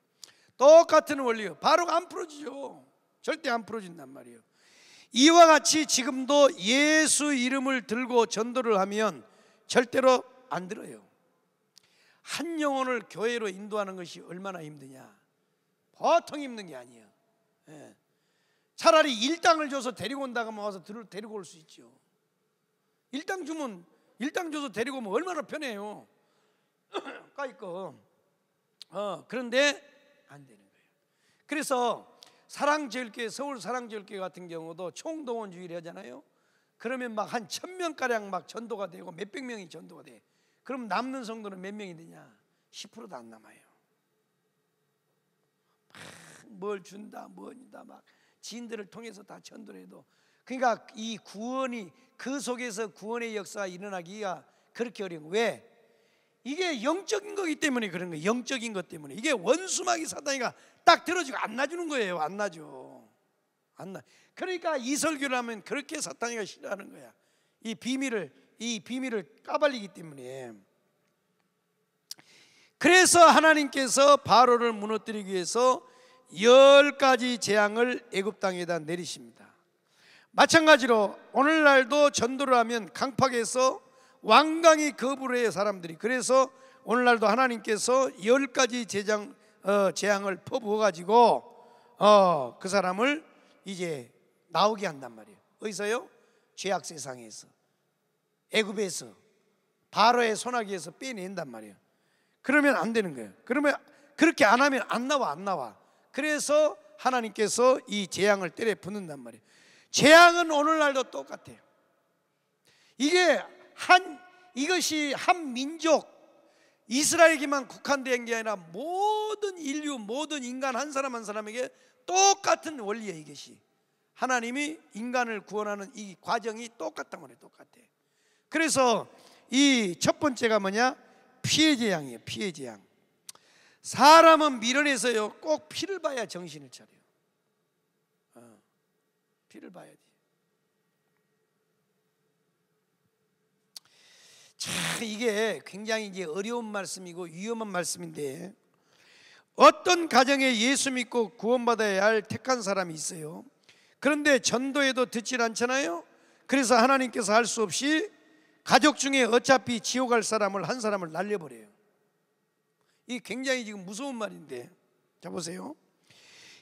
똑같은 원리요. 바로안 풀어지죠. 절대 안 풀어진단 말이에요. 이와 같이 지금도 예수 이름을 들고 전도를 하면 절대로 안 들어요. 한 영혼을 교회로 인도하는 것이 얼마나 힘드냐. 보통 힘든 게 아니에요. 예. 차라리 일당을 줘서 데리고 온다고 하면 와서 들, 을 데리고 올 수 있죠. 일당 주면 일당 줘서 데리고 오면 얼마나 편해요. 까이거 어, 그런데 안 되는 거예요. 그래서 사랑제일교회 서울 사랑제일교회 같은 경우도 총동원 주일 하잖아요. 그러면 막 한천명 가량 막 전도가 되고 몇 백 명이 전도가 돼. 그럼 남는 성도는 몇 명이 되냐? 10%도 안 남아요. 뭘 준다, 뭐니다 막 지인들을 통해서 다 전도를 해도 그러니까 이 구원이 그 속에서 구원의 역사가 일어나기가 그렇게 어려운 왜? 이게 영적인 거기 때문에 그런 거예요. 영적인 것 때문에. 이게 원수막이 사단이가 딱들어주고안 놔주는 거예요. 안 놔줘. 안 놔. 그러니까 이설교를 하면 그렇게 사탄이가 싫어하는 거야. 이 비밀을 이 비밀을 까발리기 때문에. 그래서 하나님께서 바로를 무너뜨리기 위해서 열 가지 재앙을 애굽 땅에다 내리십니다. 마찬가지로 오늘날도 전도를 하면 강팍에서 왕강히 거부를 해요 사람들이 그래서 오늘날도 하나님께서 열 가지 재장, 어, 재앙을 퍼부어가지고 어, 그 사람을 이제 나오게 한단 말이에요 어디서요? 죄악 세상에서 애굽에서 바로의 소나기에서 빼낸단 말이에요 그러면 안 되는 거예요 그러면 그렇게 안 하면 안 나와 안 나와 그래서 하나님께서 이 재앙을 때려 붓는단 말이에요 재앙은 오늘날도 똑같아요 이게 한 이것이 한 민족 이스라엘에게만 국한된 게 아니라 모든 인류 모든 인간 한 사람 한 사람에게 똑같은 원리예 이것이 하나님이 인간을 구원하는 이 과정이 똑같단 말이에요 똑같아 그래서 이 첫 번째가 뭐냐 피해 재앙이에요 피해 재앙 사람은 미련해서요 꼭 피를 봐야 정신을 차려요 어, 피를 봐야 돼 자, 이게 굉장히 이제 어려운 말씀이고 위험한 말씀인데 어떤 가정에 예수 믿고 구원받아야 할 택한 사람이 있어요. 그런데 전도에도 듣질 않잖아요. 그래서 하나님께서 할 수 없이 가족 중에 어차피 지옥 갈 사람을 한 사람을 날려버려요. 이 굉장히 지금 무서운 말인데 자 보세요.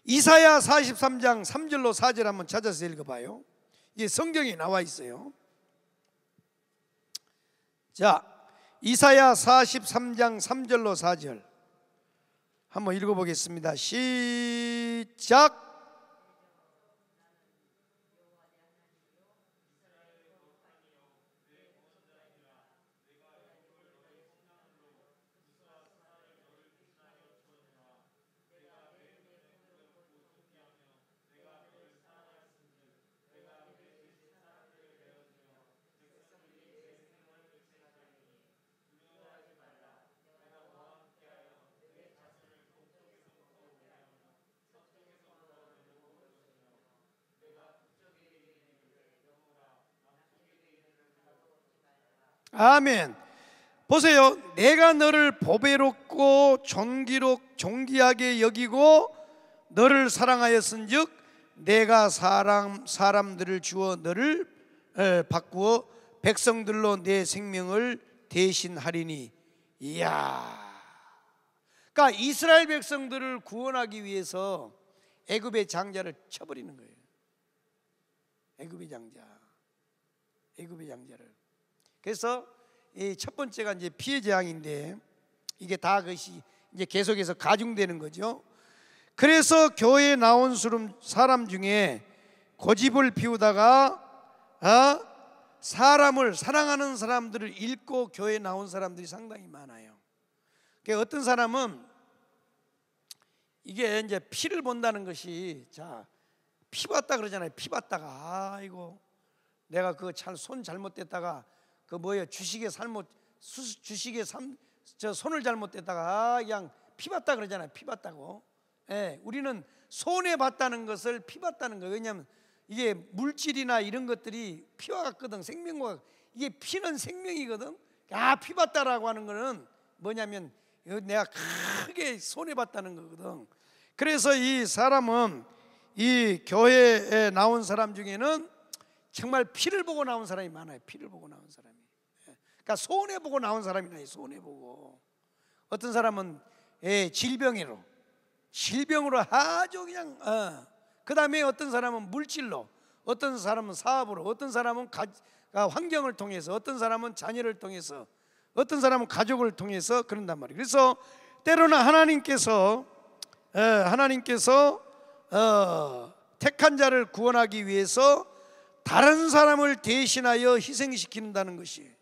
이사야 43장 3절로 4절 한번 찾아서 읽어봐요. 이게 성경에 나와 있어요. 자, 이사야 43장 3절로 4절. 한번 읽어보겠습니다. 시작. 아멘. 보세요. 내가 너를 보배롭고 존기롭 존귀하게 여기고 너를 사랑하였은즉 내가 사람 사람들을 주어 너를 바꾸어 백성들로 내 생명을 대신하리니 이야. 그러니까 이스라엘 백성들을 구원하기 위해서 애굽의 장자를 쳐버리는 거예요. 애굽의 장자. 애굽의 장자를 그래서 이 첫 번째가 이제 피해 재앙인데 이게 다 그것이 이제 계속해서 가중되는 거죠. 그래서 교회에 나온 사람 중에 고집을 피우다가 어? 사람을 사랑하는 사람들을 잃고 교회에 나온 사람들이 상당히 많아요. 그러니까 어떤 사람은 이게 이제 피를 본다는 것이 자 피봤다 그러잖아요. 피봤다가 아이고 내가 그거잘손 잘못됐다가 그 뭐예요? 주식에 잘못 수, 주식에 삼, 저 손을 잘못댔다가 그냥 피봤다 그러잖아요. 피봤다고. 예, 우리는 손해 봤다는 것을 피봤다는 거예요. 왜냐하면 이게 물질이나 이런 것들이 피와 같거든. 생명과 이게 피는 생명이거든. 아, 피봤다라고 하는 거는 뭐냐면 내가 크게 손해 봤다는 거거든. 그래서 이 사람은 이 교회에 나온 사람 중에는 정말 피를 보고 나온 사람이 많아요. 피를 보고 나온 사람이. 예. 그러니까 손해 보고 나온 사람이 나요. 손해 보고. 어떤 사람은 예, 질병으로 질병으로 아주 그냥 어. 그다음에 어떤 사람은 물질로, 어떤 사람은 사업으로, 어떤 사람은 가, 환경을 통해서, 어떤 사람은 자녀를 통해서, 어떤 사람은 가족을 통해서 그런단 말이에요. 그래서 때로는 하나님께서 어, 하나님께서 어, 택한 자를 구원하기 위해서 다른 사람을 대신하여 희생시킨다는 것이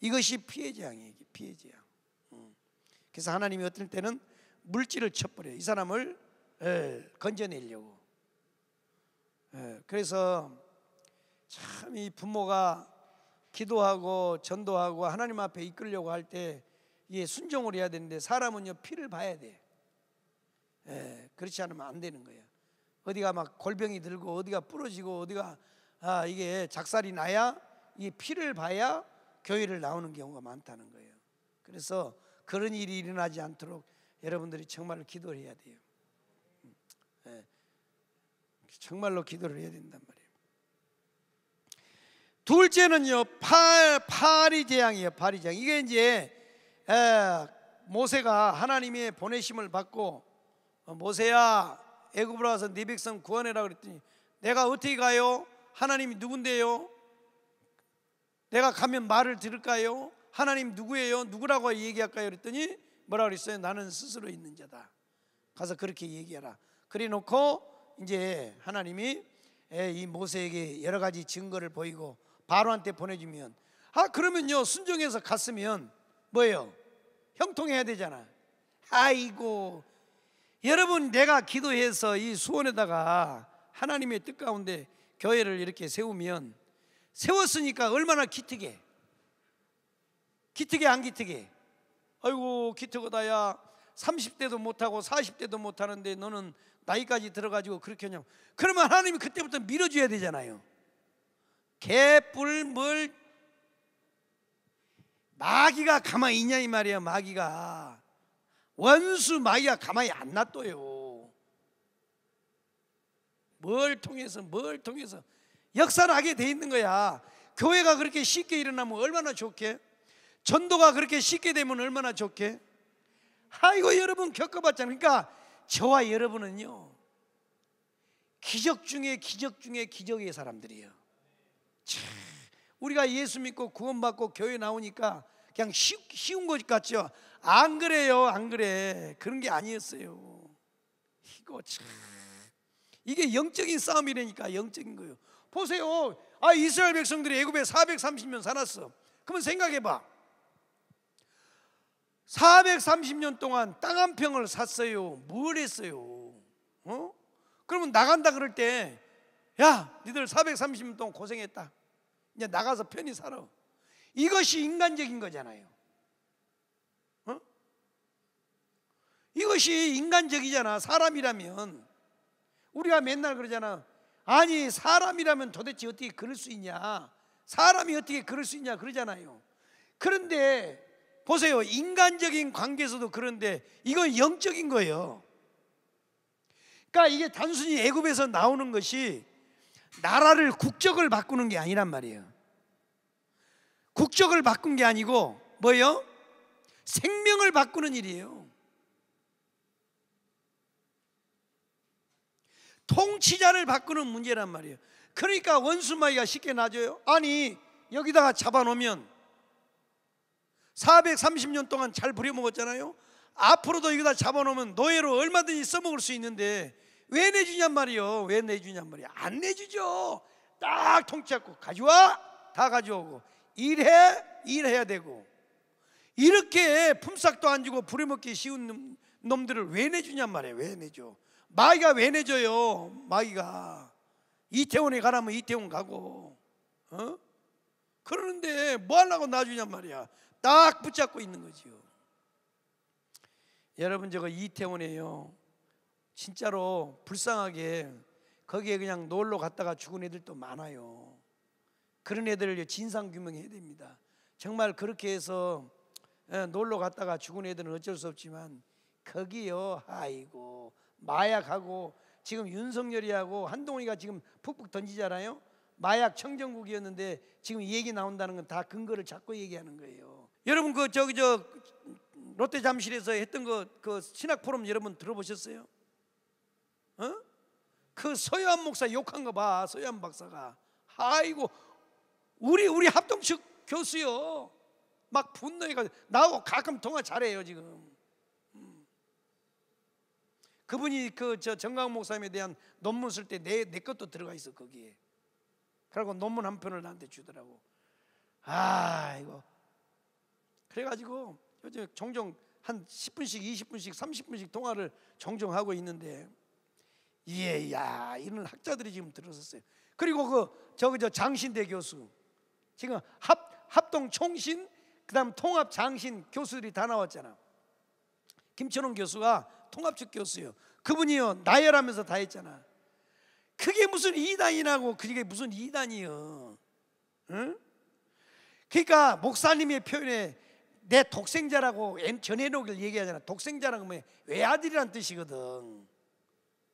이것이 피해자양이에요. 피해자양. 음. 그래서 하나님이 어떨 때는 물질을 쳐버려요. 이 사람을 건져내려고. 그래서 참 이 부모가 기도하고 전도하고 하나님 앞에 이끌려고 할때 순종을 해야 되는데 사람은요 피를 봐야 돼. 그렇지 않으면 안 되는 거예요. 어디가 막 골병이 들고 어디가 부러지고 어디가 아, 이게 작살이 나야 이 피를 봐야 교회를 나오는 경우가 많다는 거예요. 그래서 그런 일이 일어나지 않도록 여러분들이 정말 기도를 해야 돼요. 네. 정말로 기도를 해야 된단 말이에요. 둘째는요, 팔, 파리 재앙이에요, 파리 재앙. 이게 이제 에, 예, 모세가 하나님의 보내심을 받고 어, 모세야 애굽으로 와서 네 백성 구원해라 그랬더니 내가 어떻게 가요? 하나님이 누군데요? 내가 가면 말을 들을까요? 하나님 누구예요? 누구라고 얘기할까요? 그랬더니 뭐라 그랬어요? 나는 스스로 있는 자다. 가서 그렇게 얘기해라. 그래 놓고 이제 하나님이 이 모세에게 여러 가지 증거를 보이고 바로한테 보내주면 아 그러면요 순종해서 갔으면 뭐예요? 형통해야 되잖아. 아이고 여러분 내가 기도해서 이 수원에다가 하나님의 뜻 가운데 교회를 이렇게 세우면 세웠으니까 얼마나 기특해. 기특해 안 기특해. 아이고 기특하다야. 30대도 못하고 40대도 못하는데 너는 나이까지 들어가지고 그렇게 하냐고. 그러면 하나님이 그때부터 밀어줘야 되잖아요. 개뿔 물 마귀가 가만히 있냐 이 말이야 마귀가 원수 마귀가 가만히 안 놔둬요 뭘 통해서 뭘 통해서 역사를 하게 돼 있는 거야. 교회가 그렇게 쉽게 일어나면 얼마나 좋게? 전도가 그렇게 쉽게 되면 얼마나 좋게? 아이고 여러분 겪어봤잖아 그러니까 저와 여러분은요. 기적 중에 기적 중에 기적의 사람들이에요. 우리가 예수 믿고 구원받고 교회 나오니까 그냥 쉬, 쉬운 것 같죠. 안 그래요, 안 그래. 그런 게 아니었어요. 이거 참. 이게 영적인 싸움이라니까 영적인 거예요. 보세요. 아 이스라엘 백성들이 애굽에 430년 살았어. 그러면 생각해 봐. 430년 동안 땅 한 평을 샀어요. 뭘 했어요? 어? 그러면 나간다 그럴 때 야, 니들 430년 동안 고생했다. 이제 나가서 편히 살아. 이것이 인간적인 거잖아요. 어? 이것이 인간적이잖아. 사람이라면 우리가 맨날 그러잖아. 아니, 사람이라면 도대체 어떻게 그럴 수 있냐? 사람이 어떻게 그럴 수 있냐? 그러잖아요. 그런데 보세요. 인간적인 관계에서도 그런데 이건 영적인 거예요. 그러니까 이게 단순히 애굽에서 나오는 것이 나라를 국적을 바꾸는 게 아니란 말이에요. 국적을 바꾼 게 아니고 뭐예요? 생명을 바꾸는 일이에요. 통치자를 바꾸는 문제란 말이에요. 그러니까 원수마이가 쉽게 나져요. 아니 여기다가 잡아놓으면 430년 동안 잘 부려먹었잖아요. 앞으로도 여기다 잡아놓으면 노예로 얼마든지 써먹을 수 있는데 왜 내주냔 말이요. 왜 내주냔 말이요안 내주죠. 딱 통치하고 가져와 다 가져오고 일해 일해야 되고 이렇게 품삯도 안 주고 부려먹기 쉬운 놈들을 왜 내주냔 말이에요. 왜 내줘? 마귀가 왜 내줘요? 마귀가 이태원에 가라면 이태원 가고 어? 그러는데 뭐 하려고 놔주냔 말이야 딱 붙잡고 있는 거지요 여러분 저거 이태원에요 진짜로 불쌍하게 거기에 그냥 놀러 갔다가 죽은 애들도 많아요 그런 애들을 진상규명해야 됩니다 정말 그렇게 해서 예, 놀러 갔다가 죽은 애들은 어쩔 수 없지만 거기요 아이고 마약하고 지금 윤석열이하고 한동훈이가 지금 푹푹 던지잖아요. 마약 청정국이었는데 지금 이 얘기 나온다는 건 다 근거를 잡고 얘기하는 거예요. 여러분 그 저기 저 롯데 잠실에서 했던 그, 그 신학 포럼 여러분 들어보셨어요? 어? 그 서유한 목사 욕한 거 봐. 서유한 박사가 아이고 우리 우리 합동 측 교수요. 막 분노해가지고 나하고 가끔 통화 잘해요 지금. 그분이 그 저 정강 목사님에 대한 논문 쓸 때 내 내 것도 들어가 있어 거기에. 그리고 논문 한 편을 나한테 주더라고. 아 이거. 그래가지고 요즘 종종 한 10분씩, 20분씩, 30분씩 통화를 종종 하고 있는데, 예, 야, 이런 학자들이 지금 들어섰어요 그리고 그, 저기, 저 장신대 교수. 지금 합, 합동 총신, 그 다음 통합 장신 교수들이 다 나왔잖아. 김천웅 교수가 통합적 교수요. 그분이요 나열하면서 다 했잖아. 그게 무슨 이단이라고 그게 무슨 이단이요. 응? 그니까 목사님의 표현에 내 독생자라고 전해놓을 얘기하잖아. 독생자라는 건 외아들이란 뜻이거든.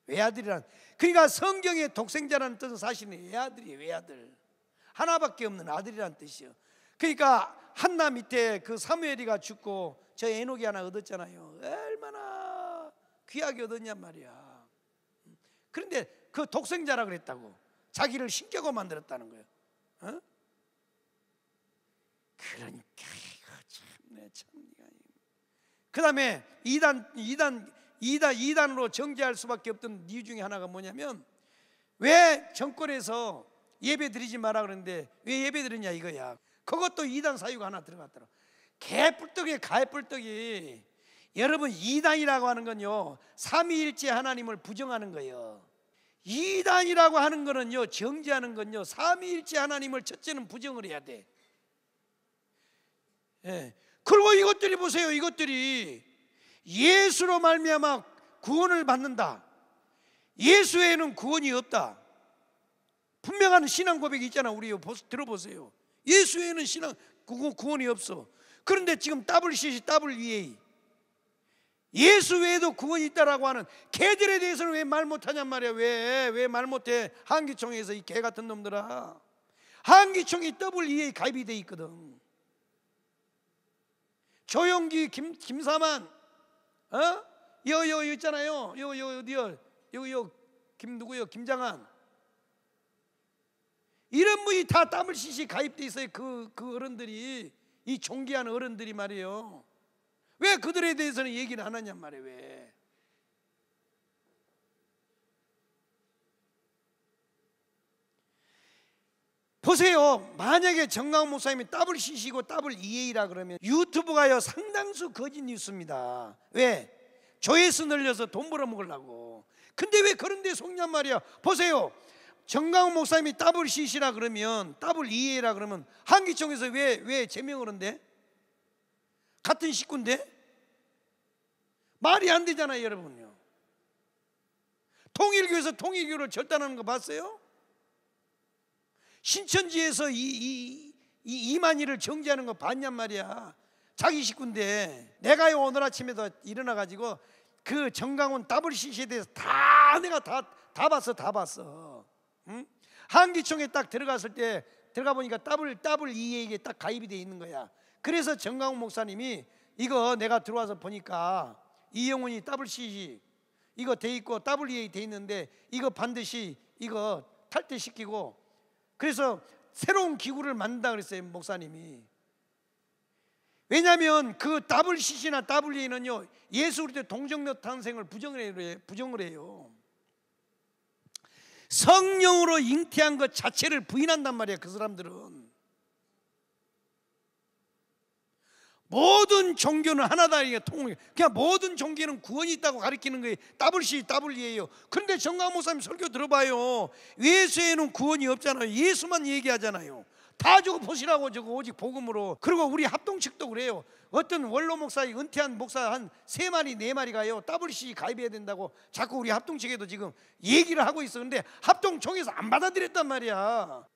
외아들이란. 그니까 성경의 독생자라는 뜻은 사실은 외아들이 외아들. 하나밖에 없는 아들이란 뜻이요. 그니까 한나 밑에 그 사무엘이가 죽고 저 에녹이 하나 얻었잖아요. 얼마나 귀하게 얻었냐 말이야. 음. 그런데 그 독생자라 그랬다고 자기를 신격으로 만들었다는 거예요. 어? 그러니까 참내 참니가. 그다음에 이단 이단 이단 이단으로 정죄할 수밖에 없던 이유 중에 하나가 뭐냐면 왜 정권에서 예배 드리지 마라 그러는데 왜 예배 드리냐 이거야. 그것도 이단 사유가 하나 들어갔더라. 개뿔떡이 가해뿔떡이 여러분 이단이라고 하는 건요 삼위일체 하나님을 부정하는 거예요 이단이라고 하는 거는요 정죄하는 건요 삼위일체 하나님을 첫째는 부정을 해야 돼 예. 그리고 이것들이 보세요 이것들이 예수로 말미암아 구원을 받는다 예수에는 구원이 없다 분명한 신앙 고백이 있잖아 우리 들어보세요 예수에는 신앙 구원이 없어 그런데 지금 WCC, WEA 예수 외에도 구원이 있다라고 하는 개들에 대해서는 왜 말 못하냔 말이야 왜왜 말 못해 한기총에서 이 개 같은 놈들아 한기총이 WE에 가입이 돼 있거든 조용기 김, 김사만 어? 여, 여, 있잖아요 여, 여, 여, 여, 여, 김 누구요? 김장한 이런 분이 다 땀을 시시 가입돼 있어요 그, 그 어른들이 이 존귀한 어른들이 말이에요 왜 그들에 대해서는 얘기를 안 하냔 말이에요. 왜? 보세요. 만약에 정강 목사님이 더 CC고 더 EA라 그러면 유튜브가요 상당수 거짓 뉴스입니다. 왜? 조회수 늘려서 돈 벌어먹으려고. 근데 왜 그런 데 속냔 말이야. 보세요. 정강 목사님이 더 CC라 그러면 더 EA라 그러면 한기총에서 왜왜 제명을 한대? 같은 식구인데 말이 안 되잖아요, 여러분요. 통일교에서 통일교를 절단하는 거 봤어요? 신천지에서 이, 이, 이 이만희를 정지하는 거 봤냔 말이야. 자기 식구인데 내가 오늘 아침에도 일어나 가지고 그 정강훈 WCC에 대해서 다 내가 다 다 봤어, 다 봤어. 응? 한기총에 딱 들어갔을 때 들어가 보니까 W WEA에 딱 가입이 돼 있는 거야. 그래서 정강욱 목사님이 이거 내가 들어와서 보니까 이 영혼이 WCG 이거 돼 있고 WA 돼 있는데 이거 반드시 이거 탈퇴시키고 그래서 새로운 기구를 만든다 그랬어요 목사님이 왜냐하면 그 WCC나 WA는요 예수 그리도 동정력 탄생을 부정을 해요 성령으로 잉태한 것 자체를 부인한단 말이에요 그 사람들은 모든 종교는 하나다 이게 통일. 그냥 모든 종교는 구원이 있다고 가리키는 거예요. w c w 더블요 그런데 정강 목사님 설교 들어봐요. 예수에는 구원이 없잖아요. 예수만 얘기하잖아요. 다 주고 보시라고 저거 오직 복음으로. 그리고 우리 합동측도 그래요. 어떤 원로 목사의 은퇴한 목사 한 세 마리 네 마리가요. WC 가입해야 된다고 자꾸 우리 합동측에도 지금 얘기를 하고 있었는데 합동총에서 안 받아들였단 말이야.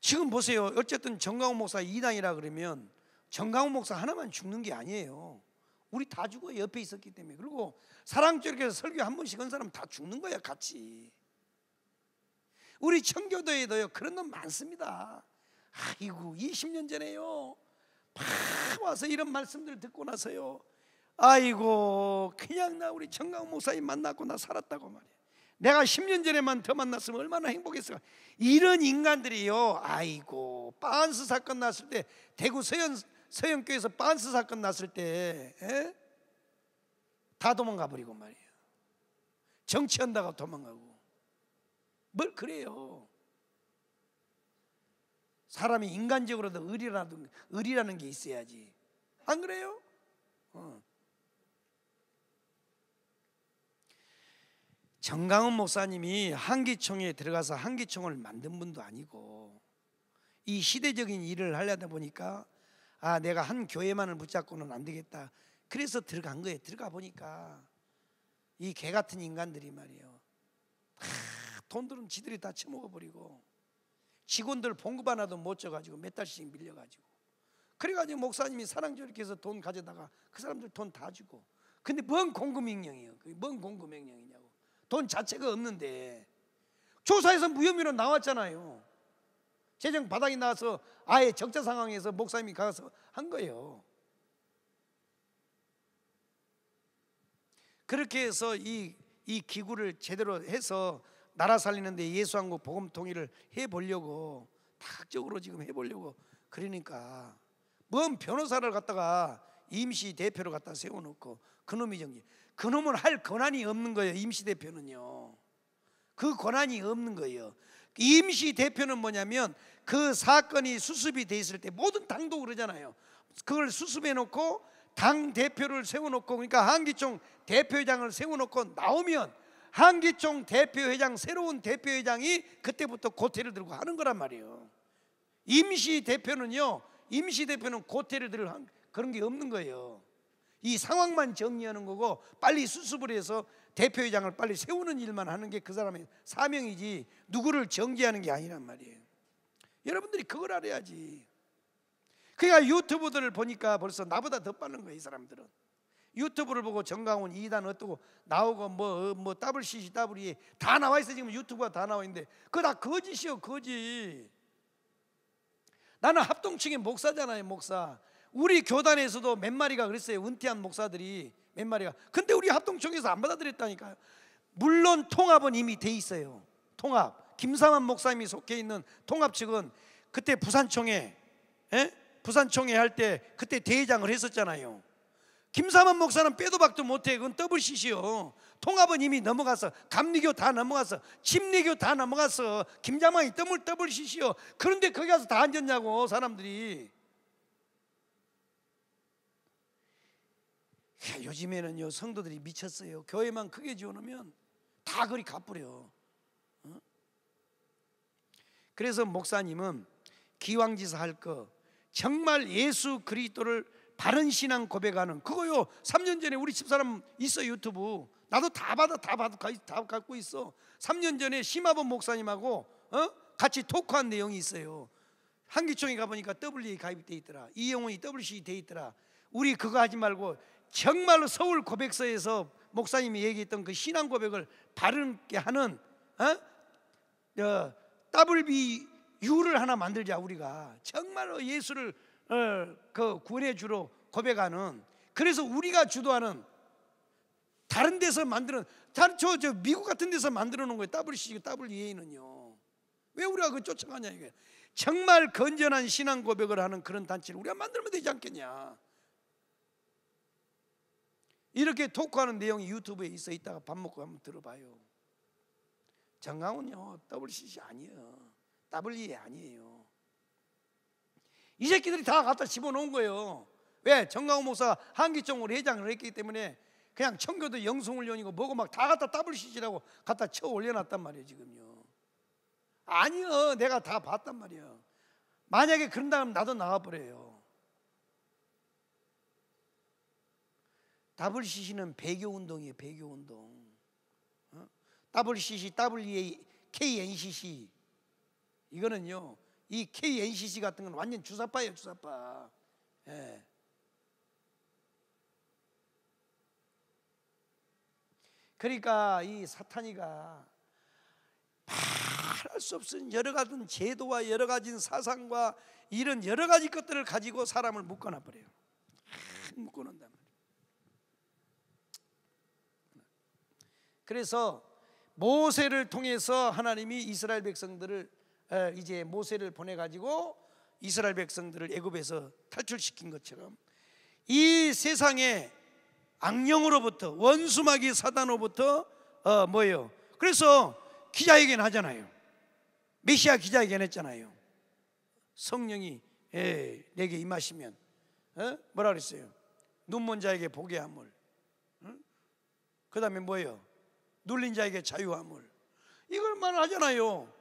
지금 보세요. 어쨌든 정강 목사 이단이라 그러면 정강훈 목사 하나만 죽는 게 아니에요. 우리 다죽어 옆에 있었기 때문에. 그리고 사랑교육에서 설교 한 번씩 한 사람 다 죽는 거야, 같이. 우리 청교도에도요, 그런 놈 많습니다. 아이고, 20년 전에요. 막 와서 이런 말씀들 듣고 나서요. 아이고, 그냥 나 우리 정강 목사님 만났고나 살았다고 말이야. 내가 10년 전에만 더 만났으면 얼마나 행복했을까 이런 인간들이요. 아이고, 빤스 사건 났을 때 대구 서현 서영교에서 반스 사건 났을 때다 예? 도망가 버리고 말이에요. 정치한다고 도망가고 뭘 그래요. 사람이 인간적으로도 의리라도 의리라는 게 있어야지. 안 그래요? 어. 정강훈 목사님이 한기총에 들어가서 한기총을 만든 분도 아니고 이 시대적인 일을 하려다 보니까 아 내가 한 교회만을 붙잡고는 안 되겠다. 그래서 들어간 거예요. 들어가 보니까 이 개 같은 인간들이 말이에요. 아, 돈들은 지들이 다 처먹어 버리고 직원들 봉급 하나도 못 줘가지고 몇 달씩 밀려가지고 그래가지고 목사님이 사랑조직해서 돈 가져다가 그 사람들 돈 다 주고 근데 뭔 공금횡령이에요? 뭔 공금횡령이냐고 돈 자체가 없는데 조사에서 무혐의로 나왔잖아요. 재정 바닥이 나서 아예 적자 상황에서 목사님이 가서 한 거예요. 그렇게 해서 이, 이 기구를 제대로 해서 나라 살리는데 예수한국 복음 통일을 해보려고 다각적으로 지금 해보려고 그러니까 뭔 변호사를 갖다가 임시 대표로 갖다 세워놓고 그놈이 정지 그놈은 할 권한이 없는 거예요 임시 대표는요 그 권한이 없는 거예요 임시 대표는 뭐냐면 그 사건이 수습이 돼 있을 때 모든 당도 그러잖아요. 그걸 수습해 놓고 당 대표를 세워놓고 그러니까 한기총 대표회장을 세워놓고 나오면 한기총 대표회장 새로운 대표회장이 그때부터 고태를 들고 하는 거란 말이에요. 임시 대표는요. 임시 대표는 고태를 들 그런 게 없는 거예요. 이 상황만 정리하는 거고 빨리 수습을 해서 대표의장을 빨리 세우는 일만 하는 게 그 사람의 사명이지 누구를 정지하는 게 아니란 말이에요. 여러분들이 그걸 알아야지. 그러니까 유튜브들을 보니까 벌써 나보다 더 빠른 거예요, 이 사람들은. 유튜브를 보고 정강훈 2단 어떠고 나오고 뭐 뭐 WCC 어, 뭐 w 다 나와 있어 지금 유튜브가 다 나와 있는데 그거 다 거짓이요, 거짓. 나는 합동층의 목사잖아요, 목사. 우리 교단에서도 몇 마리가 그랬어요. 은퇴한 목사들이 몇 마리가. 근데 우리 합동청에서 안 받아들였다니까요. 물론 통합은 이미 돼 있어요. 통합. 김상환 목사님이 속해 있는 통합 측은 그때 부산총회 에? 예? 부산총회할 때 그때 대회장을 했었잖아요. 김삼환 목사는 빼도 박도 못해. 그건 더블시시요. 통합은 이미 넘어가서 감리교 다 넘어가서 침례교 다 넘어가서 김장만이 더블 더블시시요. 그런데 거기 가서 다 앉았냐고 사람들이. 요즘에는요 성도들이 미쳤어요. 교회만 크게 지어놓으면 다 그리 가버려 어? 그래서 목사님은 기왕지사 할 거 정말 예수 그리스도를 바른 신앙 고백하는 그거요. 3년 전에 우리 집사람 있어 유튜브. 나도 다 받아 다 받아 다 갖고 있어. 3년 전에 심하범 목사님하고 어? 같이 토크한 내용이 있어요. 한기총에 가보니까 WA 가입돼 있더라. 이영훈이 WC 돼 있더라. 우리 그거 하지 말고 정말로 서울 고백서에서 목사님이 얘기했던 그 신앙 고백을 바르게 하는 어? 어, WBU를 하나 만들자 우리가 정말로 예수를 어, 그 구원의 주로 고백하는 그래서 우리가 주도하는 다른 데서 만드는 다른 저, 저 미국 같은 데서 만들어 놓은 거예요 WCG, WEA는요 왜 우리가 그 쫓아가냐 이게 정말 건전한 신앙 고백을 하는 그런 단체를 우리가 만들면 되지 않겠냐 이렇게 토크하는 내용이 유튜브에 있어 있다가 밥 먹고 한번 들어봐요. 정강훈요 WCC 아니에요. WE 아니에요. 이 새끼들이 다 갖다 집어넣은 거예요. 왜? 정강훈 목사가 한기총으로 회장을 했기 때문에 그냥 청교도 영성훈련이고 뭐고 막 다 갖다 WCC라고 갖다 쳐 올려놨단 말이에요 지금요. 아니요 내가 다 봤단 말이에요. 만약에 그런다면 나도 나와버려요. WCC는 배교 운동이에요. 배교 운동. 어? WCC, w a KNCC. 이거는요. 이 KNCC 같은 건 완전 주사파예요, 주사파. 예. 그러니까 이 사탄이가 말할 수 없는 여러 가지 제도와 여러 가지 사상과 이런 여러 가지 것들을 가지고 사람을 묶어놔 버려요. 묶어놓는다. 그래서 모세를 통해서 하나님이 이스라엘 백성들을 이제 모세를 보내 가지고 이스라엘 백성들을 애굽에서 탈출시킨 것처럼 이 세상에 악령으로부터 원수마귀 사단으로부터 어 뭐예요? 그래서 기자회견 하잖아요. 메시아 기자회견 했잖아요. 성령이 에, 내게 임하시면 어? 뭐라 그랬어요? 눈먼 자에게 보게 함을. 응? 그다음에 뭐예요? 눌린 자에게 자유함을 이걸 말하잖아요.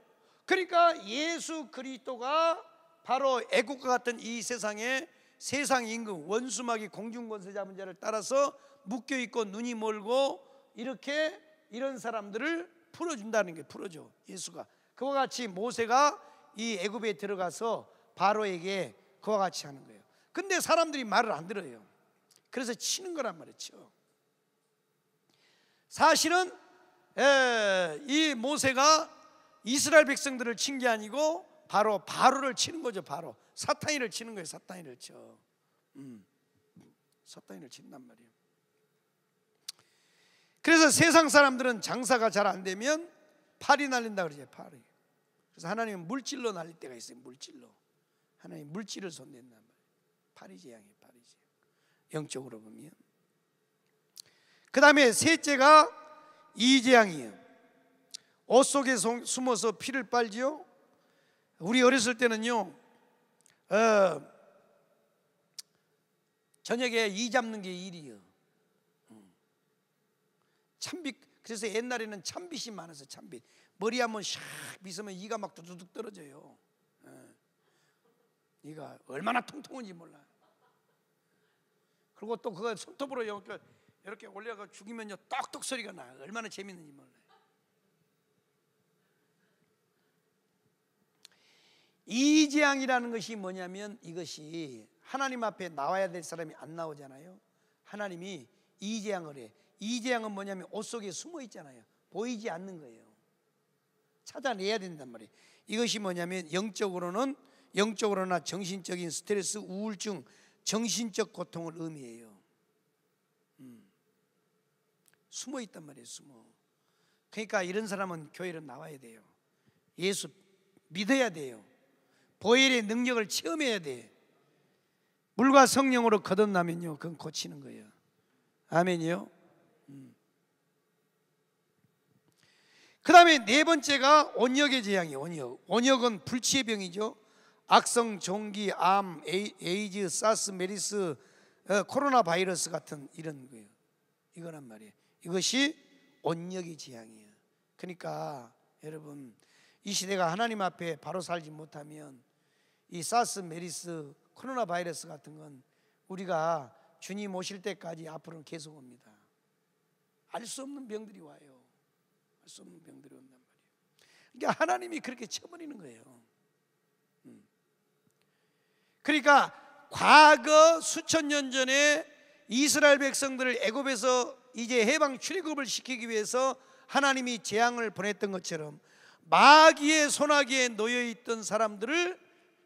그러니까 예수 그리스도가 바로 애국과 같은 이 세상에 세상 임금 원수막이 공중권세 잡은 자를 따라서 묶여 있고 눈이 멀고 이렇게 이런 사람들을 풀어준다는 게 풀어줘 예수가 그와 같이 모세가 이 애굽에 들어가서 바로에게 그와 같이 하는 거예요. 근데 사람들이 말을 안 들어요. 그래서 치는 거란 말이죠. 사실은 에, 예, 이 모세가 이스라엘 백성들을 친 게 아니고 바로 바로를 치는 거죠. 바로 사탄이를 치는 거예요. 사탄이를 쳐. 음. 사탄이를 친단 말이에요. 그래서 세상 사람들은 장사가 잘 안 되면 팔이 날린다 그러죠. 팔이. 그래서 하나님은 물질로 날릴 때가 있어요. 물질로. 하나님 물질을 손댄단 말이에요. 팔이 재앙이에요. 팔이 재앙. 영적으로 보면. 그 다음에 셋째가 이 재앙이에요. 옷 속에 숨어서 피를 빨지요. 우리 어렸을 때는요. 어, 저녁에 이 잡는 게 일이요. 음. 참빛 그래서 옛날에는 참빛이 많아서 참빛 머리 한번 샥 빗으면 이가 막 두두둑 떨어져요. 예. 이가 얼마나 통통한지 몰라. 그리고 또 그거 손톱으로 이렇게 이렇게 올려가 죽이면요 떡떡 소리가 나요. 얼마나 재밌는지 몰라요. 이 재앙이라는 것이 뭐냐면 이것이 하나님 앞에 나와야 될 사람이 안 나오잖아요. 하나님이 이 재앙을 해. 이 재앙은 뭐냐면 옷 속에 숨어 있잖아요. 보이지 않는 거예요. 찾아내야 된단 말이에요. 이것이 뭐냐면 영적으로는 영적으로나 정신적인 스트레스, 우울증, 정신적 고통을 의미해요. 숨어 있단 말이에요, 숨어. 그러니까 이런 사람은 교회로 나와야 돼요. 예수 믿어야 돼요. 보혈의 능력을 체험해야 돼. 물과 성령으로 거듭나면요, 그건 고치는 거예요. 아멘이요. 음. 그 다음에 네 번째가 온역의 재앙이 온역. 온역은 불치의 병이죠. 악성, 종기, 암, 에이즈, 사스, 메리스, 어, 코로나 바이러스 같은 이런 거예요. 이거란 말이에요. 이것이 온력의 지향이에요. 그러니까 여러분 이 시대가 하나님 앞에 바로 살지 못하면 이 사스, 메리스, 코로나 바이러스 같은 건 우리가 주님 오실 때까지 앞으로는 계속 옵니다. 알 수 없는 병들이 와요. 알 수 없는 병들이 온단 말이에요. 그러니까 하나님이 그렇게 쳐버리는 거예요. 음. 그러니까 과거 수천 년 전에 이스라엘 백성들을 애굽에서 이제 해방 출애굽을 시키기 위해서 하나님이 재앙을 보냈던 것처럼 마귀의 손아귀에 놓여 있던 사람들을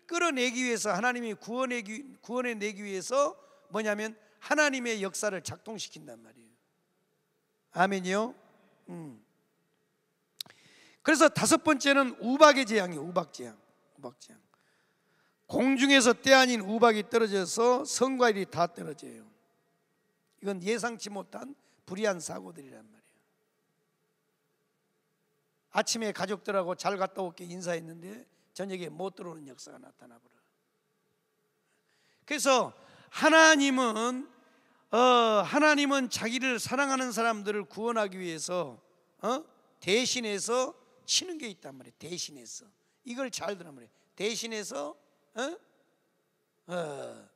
끌어내기 위해서 하나님이 구원해기, 구원해내기 위해서 뭐냐면 하나님의 역사를 작동시킨단 말이에요. 아멘이요. 음. 그래서 다섯 번째는 우박의 재앙이 우박 재앙. 우박 재앙. 공중에서 때 아닌 우박이 떨어져서 성과 일이 다 떨어져요. 이건 예상치 못한 불의한 사고들이란 말이에요. 아침에 가족들하고 잘 갔다 올게 인사했는데 저녁에 못 들어오는 역사가 나타나 버려. 그래서 하나님은 어, 하나님은 자기를 사랑하는 사람들을 구원하기 위해서 어? 대신해서 치는 게 있단 말이에요. 대신해서 이걸 잘 들어 말이에요. 대신해서 어? 어.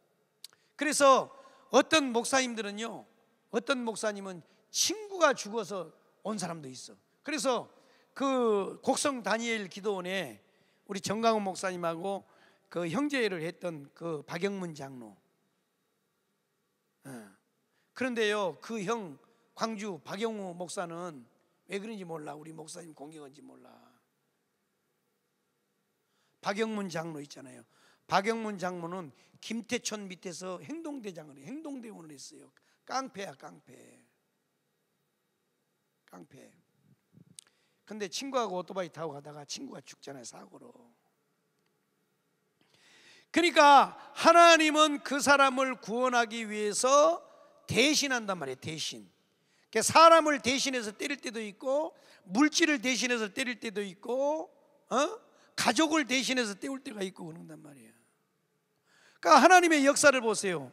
그래서 어떤 목사님들은요 어떤 목사님은 친구가 죽어서 온 사람도 있어. 그래서 그 곡성 다니엘 기도원에 우리 정강훈 목사님하고 그 형제를 회 했던 그 박영문 장로. 예. 그런데요, 그 형 광주 박영우 목사는 왜 그런지 몰라. 우리 목사님 공격한지 몰라. 박영문 장로 있잖아요. 박영문 장로는 김태천 밑에서 행동대장을 행동대원을 했어요. 깡패야 깡패 깡패 근데 친구하고 오토바이 타고 가다가 친구가 죽잖아요 사고로 그러니까 하나님은 그 사람을 구원하기 위해서 대신한단 말이에요 대신 그러니까 사람을 대신해서 때릴 때도 있고 물질을 대신해서 때릴 때도 있고 어? 가족을 대신해서 때울 때가 있고 그런단 말이에요 그러니까 하나님의 역사를 보세요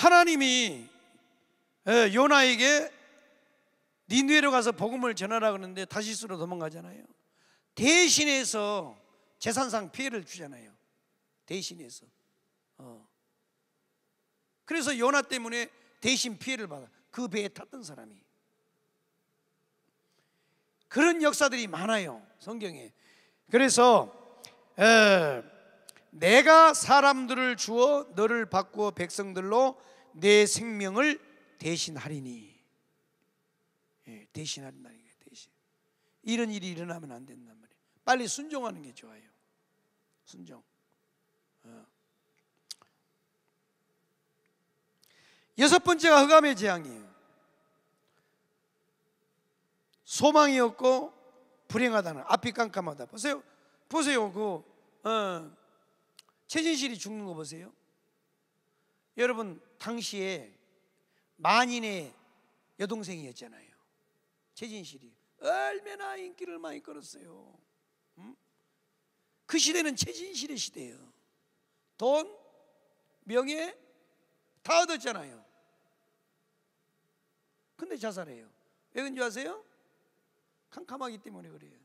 하나님이 예, 요나에게 니누에로 가서 복음을 전하라 그러는데 다시스로 도망가잖아요. 대신해서 재산상 피해를 주잖아요. 대신해서. 어. 그래서 요나 때문에 대신 피해를 받아. 그 배에 탔던 사람이. 그런 역사들이 많아요. 성경에. 그래서 에, 예, 내가 사람들을 주어 너를 바꾸어 백성들로 내 생명을 대신하리니 예, 대신한다는 대신 이런 일이 일어나면 안 된단 말이에요 빨리 순종하는 게 좋아요 순종 어. 여섯 번째가 흑암의 재앙이에요 소망이 없고 불행하다는 앞이 깜깜하다 보세요 보세요 그 어, 최진실이 죽는 거 보세요. 여러분 당시에 만인의 여동생이었잖아요. 최진실이 얼마나 인기를 많이 끌었어요. 음? 그 시대는 최진실의 시대예요. 돈, 명예 다 얻었잖아요. 근데 자살해요. 왜 그런지 아세요? 캄캄하기 때문에 그래요.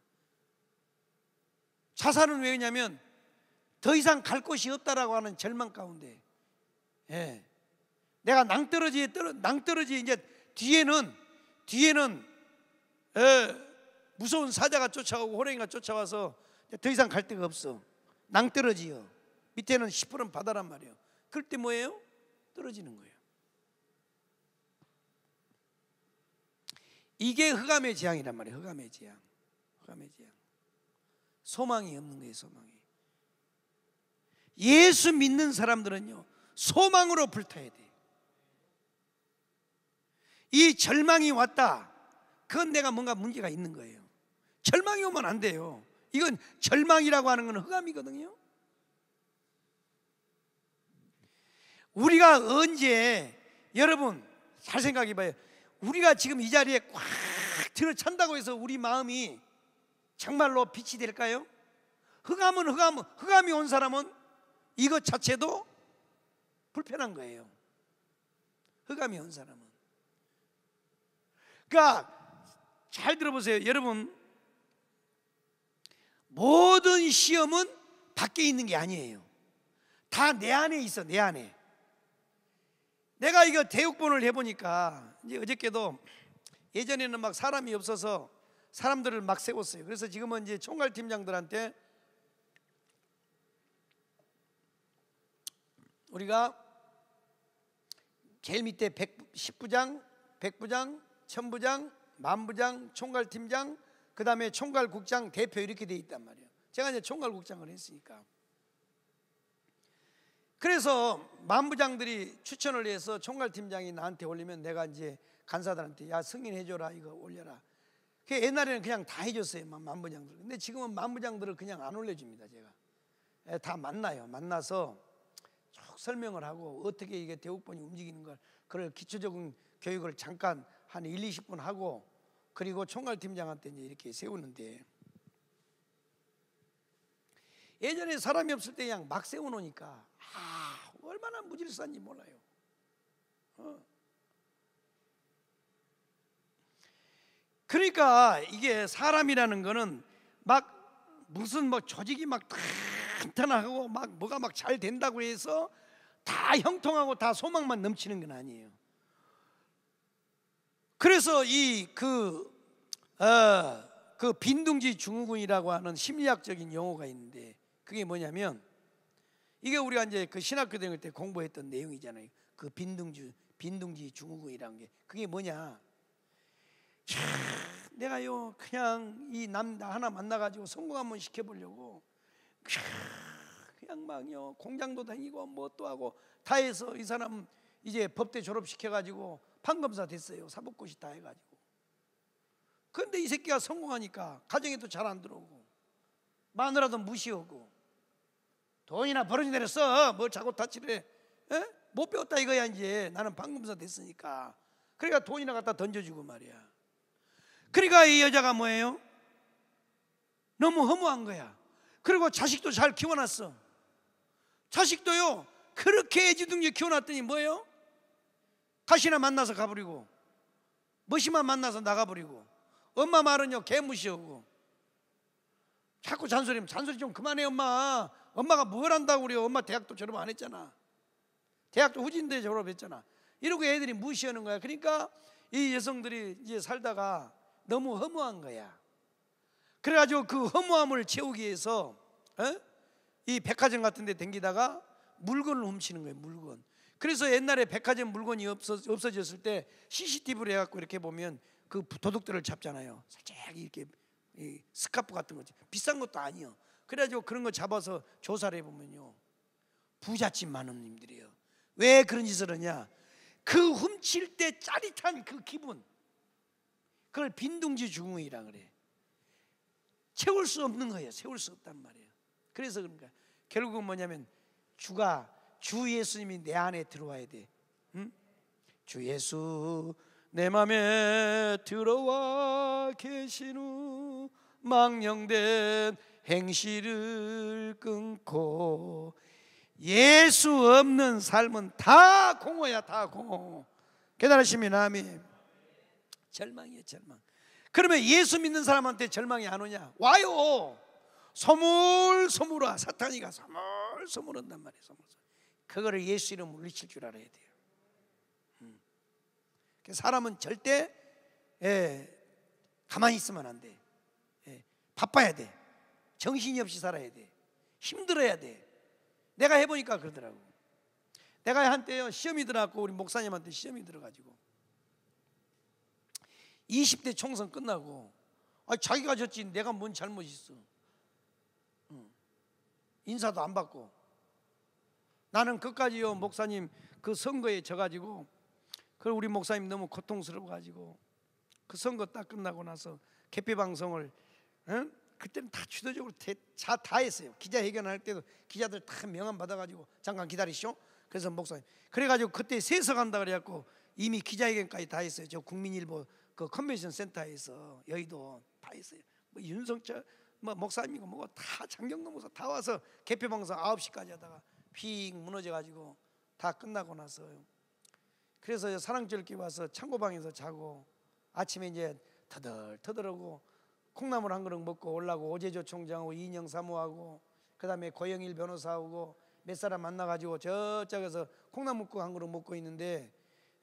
자살은 왜냐면 더 이상 갈 곳이 없다라고 하는 절망 가운데 예. 내가 낭떠러지에 떨어 낭떠러지 이제 뒤에는 뒤에는 예, 무서운 사자가 쫓아오고 호랭이가 쫓아와서 더 이상 갈 데가 없어 낭떠러지요 밑에는 시퍼런 바다란 말이에요 그럴 때 뭐예요? 떨어지는 거예요 이게 흑암의 재앙이란 말이에요 흑암의 재앙 흑암의 재앙 소망이 없는 거예요 소망이 예수 믿는 사람들은요, 소망으로 불타야 돼요. 이 절망이 왔다. 그건 내가 뭔가 문제가 있는 거예요. 절망이 오면 안 돼요. 이건 절망이라고 하는 건 흑암이거든요. 우리가 언제 여러분 잘 생각해 봐요. 우리가 지금 이 자리에 꽉 들어찬다고 해서 우리 마음이 정말로 빛이 될까요? 흑암은 흑암, 흑암이 온 사람은 이것 자체도 불편한 거예요. 흑암이 온 사람은. 그러니까 잘 들어보세요. 여러분 모든 시험은 밖에 있는 게 아니에요. 다 내 안에 있어, 내 안에. 내가 이거 대육본을 해보니까 이제 어저께도 예전에는 막 사람이 없어서 사람들을 막 세웠어요. 그래서 지금은 이제 총괄 팀장들한테 우리가 제일 밑에 110부장, 100부장, 1000부장, 만부장, 총괄팀장, 그 다음에 총괄국장 대표 이렇게 돼 있단 말이에요. 제가 이제 총괄국장을 했으니까. 그래서 만부장들이 추천을 해서 총괄팀장이 나한테 올리면 내가 이제 간사들한테 야 승인해줘라 이거 올려라. 그 옛날에는 그냥 다 해줬어요 만부장들. 근데 지금은 만부장들을 그냥 안 올려줍니다 제가. 예, 다 만나요. 만나서 설명을 하고 어떻게 이게 대우권이 움직이는 걸 그걸 기초적인 교육을 잠깐 한 1, 20분 하고 그리고 총괄팀장한테 이제 이렇게 세우는데 예전에 사람이 없을 때 그냥 막 세워놓으니까 아 얼마나 무질서한지 몰라요. 어. 그러니까 이게 사람이라는 거는 막 무슨 뭐 조직이 막 탄탄하고 막 뭐가 막 잘 된다고 해서 다 형통하고 다 소망만 넘치는 건 아니에요. 그래서 이그 어, 그 빈둥지 증후군이라고 하는 심리학적인 용어가 있는데 그게 뭐냐면 이게 우리가 이제 그 신학교 다닐 때 공부했던 내용이잖아요. 그 빈둥지 빈둥지 증후군이라는 게 그게 뭐냐? 참 내가요 그냥 이 남자 하나 만나가지고 성공 한번 시켜보려고 참 양망이요. 공장도 다니고 뭐 또 하고 다 해서 이 사람 이제 법대 졸업시켜 가지고 판검사 됐어요. 사법고시 다해 가지고. 근데 이 새끼가 성공하니까 가정에도 잘 안 들어오고 마누라도 무시하고 돈이나 벌어이 내렸어. 뭘 자꾸 다치래. 에? 못 배웠다 이거야 이제. 나는 판검사 됐으니까. 그러니까 돈이나 갖다 던져주고 말이야. 그러니까 이 여자가 뭐예요? 너무 허무한 거야. 그리고 자식도 잘 키워놨어. 자식도요 그렇게 애지중지 키워놨더니 뭐예요? 가시나 만나서 가버리고 멋이만 만나서 나가버리고 엄마 말은요 개무시하고 자꾸 잔소리 잔소리 좀 그만해 엄마 엄마가 뭘 한다고 그래요 엄마 대학도 졸업 안 했잖아 대학도 후진대 졸업했잖아 이러고 애들이 무시하는 거야 그러니까 이 여성들이 이제 살다가 너무 허무한 거야 그래가지고 그 허무함을 채우기 위해서 에? 어? 이 백화점 같은 데 댕기다가 물건을 훔치는 거예요, 물건. 그래서 옛날에 백화점 물건이 없어, 없어졌을 때 CCTV를 해갖고 이렇게 보면 그 도둑들을 잡잖아요. 살짝 이렇게 스카프 같은 거지. 비싼 것도 아니요. 그래가지고 그런 거 잡아서 조사를 해보면요. 부잣집 마누님들이에요. 왜 그런 짓을 하냐? 그 훔칠 때 짜릿한 그 기분. 그걸 빈둥지 중흥이라 그래. 채울 수 없는 거예요. 채울 수 없단 말이에요. 그래서 그러니까 결국은 뭐냐면 주가 주 예수님이 내 안에 들어와야 돼. 응? 주 예수 내 맘에 들어와 계신 후 망령된 행실을 끊고 예수 없는 삶은 다 공허야 다 공허 깨달으시면 아멘 절망이에요 절망 그러면 예수 믿는 사람한테 절망이 안 오냐 와요 소물소물아 사탄이 가 소물소물한단 말이에요. 소물. 그거를 예수 이름 물리칠 줄 알아야 돼요. 음. 그 사람은 절대 예, 가만히 있으면 안 돼. 예, 바빠야 돼. 정신이 없이 살아야 돼. 힘들어야 돼. 내가 해보니까 그러더라고. 내가 한때요 시험이 들어갔고 우리 목사님한테 시험이 들어가지고 20대 총선 끝나고 아, 자기가 졌지 내가 뭔 잘못이 있어. 인사도 안 받고 나는 끝까지요 목사님 그 선거에 져가지고 그리고 우리 목사님 너무 고통스러워 가지고 그 선거 딱 끝나고 나서 개표 방송을 응? 그때는 다 주도적으로 다, 다 했어요 기자회견할 때도 기자들 다 명함 받아가지고 잠깐 기다리시오 그래서 목사님 그래가지고 그때 세서간다 그래갖고 이미 기자회견까지 다 했어요 저 국민일보 그 컨벤션 센터에서 여의도 다 했어요 뭐 윤석철 뭐 목사님이고 뭐고 다 장경도 목사 다 와서 개표 방송 9시까지 하다가 휙 무너져 가지고 다 끝나고 나서요. 그래서 사랑절기 와서 창고방에서 자고 아침에 이제 터덜터덜하고 콩나물 한 그릇 먹고 올라고 오재조 총장하고 이인영 사무하고 그다음에 고영일 변호사하고 몇 사람 만나가지고 저쪽에서 콩나물국 한 그릇 먹고 있는데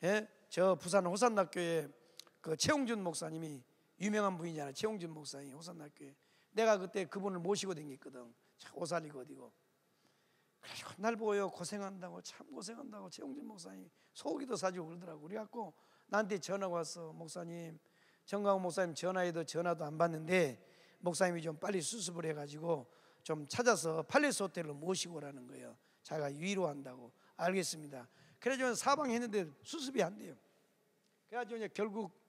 예? 저 부산 호산학교에그 최홍준 목사님이 유명한 분이잖아요. 최홍준 목사님 호산학교에 내가 그때 그분을 모시고 댕겼거든. 오살리고 어디고. 그래서 날 보여 고생한다고 참 고생한다고 최홍진 목사님 소고기도 사주고 그러더라고. 그래갖고 나한테 전화가 왔어. 목사님 정강 호 목사님 전화해도 전화도 안 받는데 목사님이 좀 빨리 수습을 해가지고 좀 찾아서 팔레스 호텔로 모시고 오라는 거예요. 자기가 위로한다고 알겠습니다. 그래서 사방했는데 수습이 안 돼요. 그래가지고 결국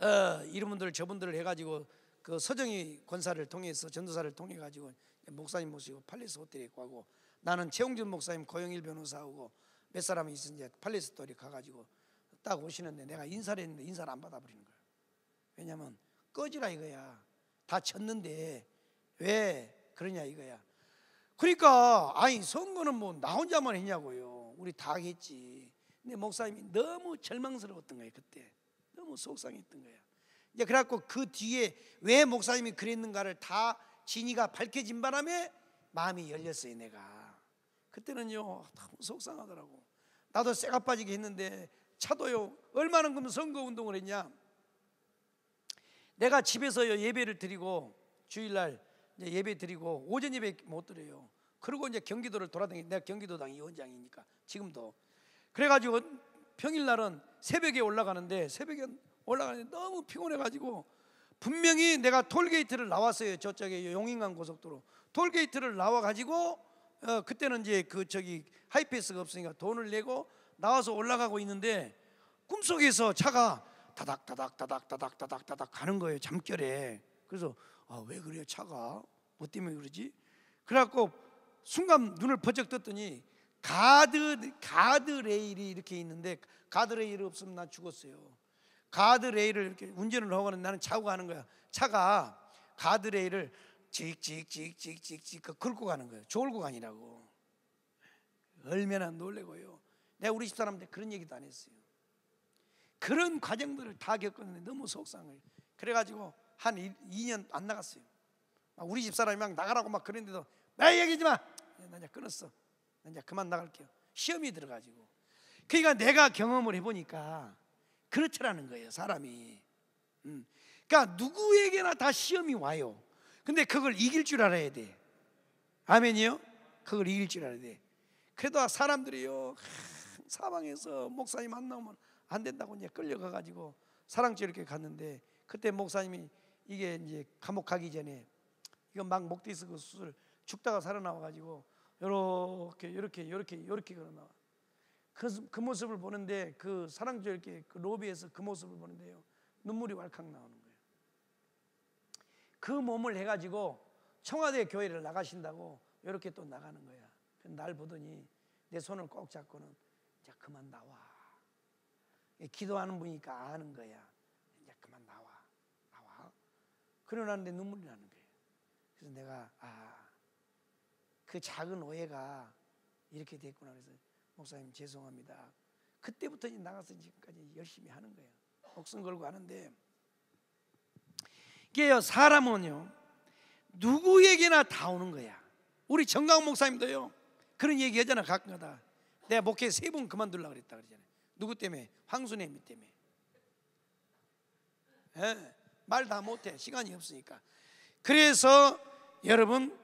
어, 이런 분들 저분들을 해가지고 그 서정희 권사를 통해서 전도사를 통해 가지고 목사님 모시고 팔레스 호텔에 가고 나는 최홍준 목사님 고영일 변호사하고 몇 사람이 있었는데 팔레스 호텔에 가가지고 딱 오시는데 내가 인사를 했는데 인사를 안 받아버리는 거예요. 왜냐면 꺼지라 이거야. 다 쳤는데 왜 그러냐 이거야. 그러니까 아니 선거는 뭐 나 혼자만 했냐고요. 우리 다 했지. 근데 목사님이 너무 절망스러웠던 거예요 그때. 너무 속상했던 거야. 이제 그래갖고 그 뒤에 왜 목사님이 그랬는가를 다 진이가 밝혀진 바람에 마음이 열렸어요 내가 그때는요 너무 속상하더라고 나도 쇠가 빠지게 했는데 차도요 얼마나 그럼 선거운동을 했냐 내가 집에서 예배를 드리고 주일날 예배 드리고 오전 예배 못 드려요 그리고 이제 경기도를 돌아다니 내가 경기도당 위원장이니까 지금도 그래가지고 평일날은 새벽에 올라가는데 새벽에 올라가는데 너무 피곤해가지고 분명히 내가 톨게이트를 나왔어요. 저쪽에 용인간 고속도로 톨게이트를 나와가지고 어, 그때는 이제 그 저기 하이패스가 없으니까 돈을 내고 나와서 올라가고 있는데 꿈속에서 차가 다닥 다닥 다닥 다닥 다닥 다닥 가는 거예요. 잠결에 그래서 아, 왜 그래요 차가 뭐 때문에 그러지? 그래갖고 순간 눈을 번쩍 떴더니 가드 가드 레일이 이렇게 있는데 가드 레일 이 없으면 나 죽었어요. 가드레일을 이렇게 운전을 하고 나는 차고 가는 거야. 차가 가드레일을 찍찍찍찍찍찍 그 긁고 가는 거야요 졸고 아니라고. 얼마나 놀래고요. 내가 우리 집사람한테 그런 얘기도 안 했어요. 그런 과정들을 다 겪었는데 너무 속상해 그래가지고 한 2년 안 나갔어요. 우리 집사람이 막 나가라고 막 그랬는데도 나 얘기하지 마. 나 이제 끊었어. 나 이제 그만 나갈게요. 시험이 들어가지고. 그러니까 내가 경험을 해보니까 그렇더라는 거예요, 사람이. 음. 그러니까 누구에게나 다 시험이 와요. 근데 그걸 이길 줄 알아야 돼. 아멘이요? 그걸 이길 줄 알아야 돼. 그래도 사람들이요 사방에서 목사님 만나면 안 된다고 이제 끌려가 가지고 사랑제 이렇게 갔는데 그때 목사님이 이게 이제 감옥 가기 전에 이건 막목대에그 수술 죽다가 살아나와 가지고 이렇게 이렇게 이렇게 이렇게 그러나 그, 그 모습을 보는데 그사랑주절게그 로비에서 그 모습을 보는데요. 눈물이 왈칵 나오는 거예요. 그 몸을 해가지고 청와대 교회를 나가신다고 이렇게 또 나가는 거야. 날 보더니 내 손을 꼭 잡고는 이제 그만 나와. 기도하는 분이니까 아는 거야. 이제 그만 나와, 나와. 그러는데 눈물이 나는 거예요. 그래서 내가 아 그 작은 오해가 이렇게 됐구나 그래서 목사님 죄송합니다. 그때부터 이제 나가서 지금까지 열심히 하는 거예요. 목숨 걸고 하는데 이게요 사람은요 누구에게나 다 오는 거야. 우리 정강 목사님도요 그런 얘기 하잖아 가끔가다. 내가 목회 세번 그만둘라 그랬다 그러잖아요. 누구 때문에? 황순애미 때문에. 예? 말다 못해 시간이 없으니까. 그래서 여러분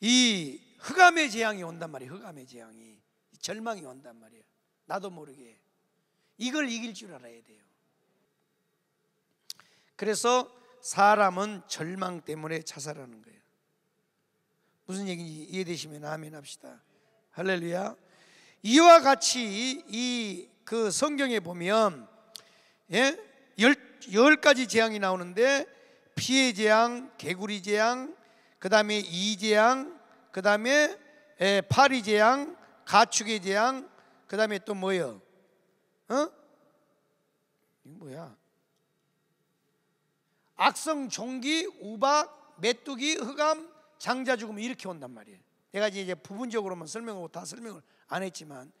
이 흑암의 재앙이 온단 말이에요. 흑암의 재앙이. 절망이 온단 말이에요. 나도 모르게. 이걸 이길 줄 알아야 돼요. 그래서 사람은 절망 때문에 자살하는 거예요. 무슨 얘기인지 이해되시면 아멘 합시다. 할렐루야. 이와 같이 이 그 성경에 보면 예? 열, 열 가지 재앙이 나오는데 피해 재앙, 개구리 재앙, 그 다음에 이 재앙, 그 다음에 예, 파리 재앙, 가축에 대한 그 다음에 또 뭐요? 어? 이 뭐야? 악성, 종기, 우박, 메뚜기, 흑암, 장자 죽음 이렇게 온단 말이에요. 내가 이제 부분적으로만 설명하고 다 설명을 안 했지만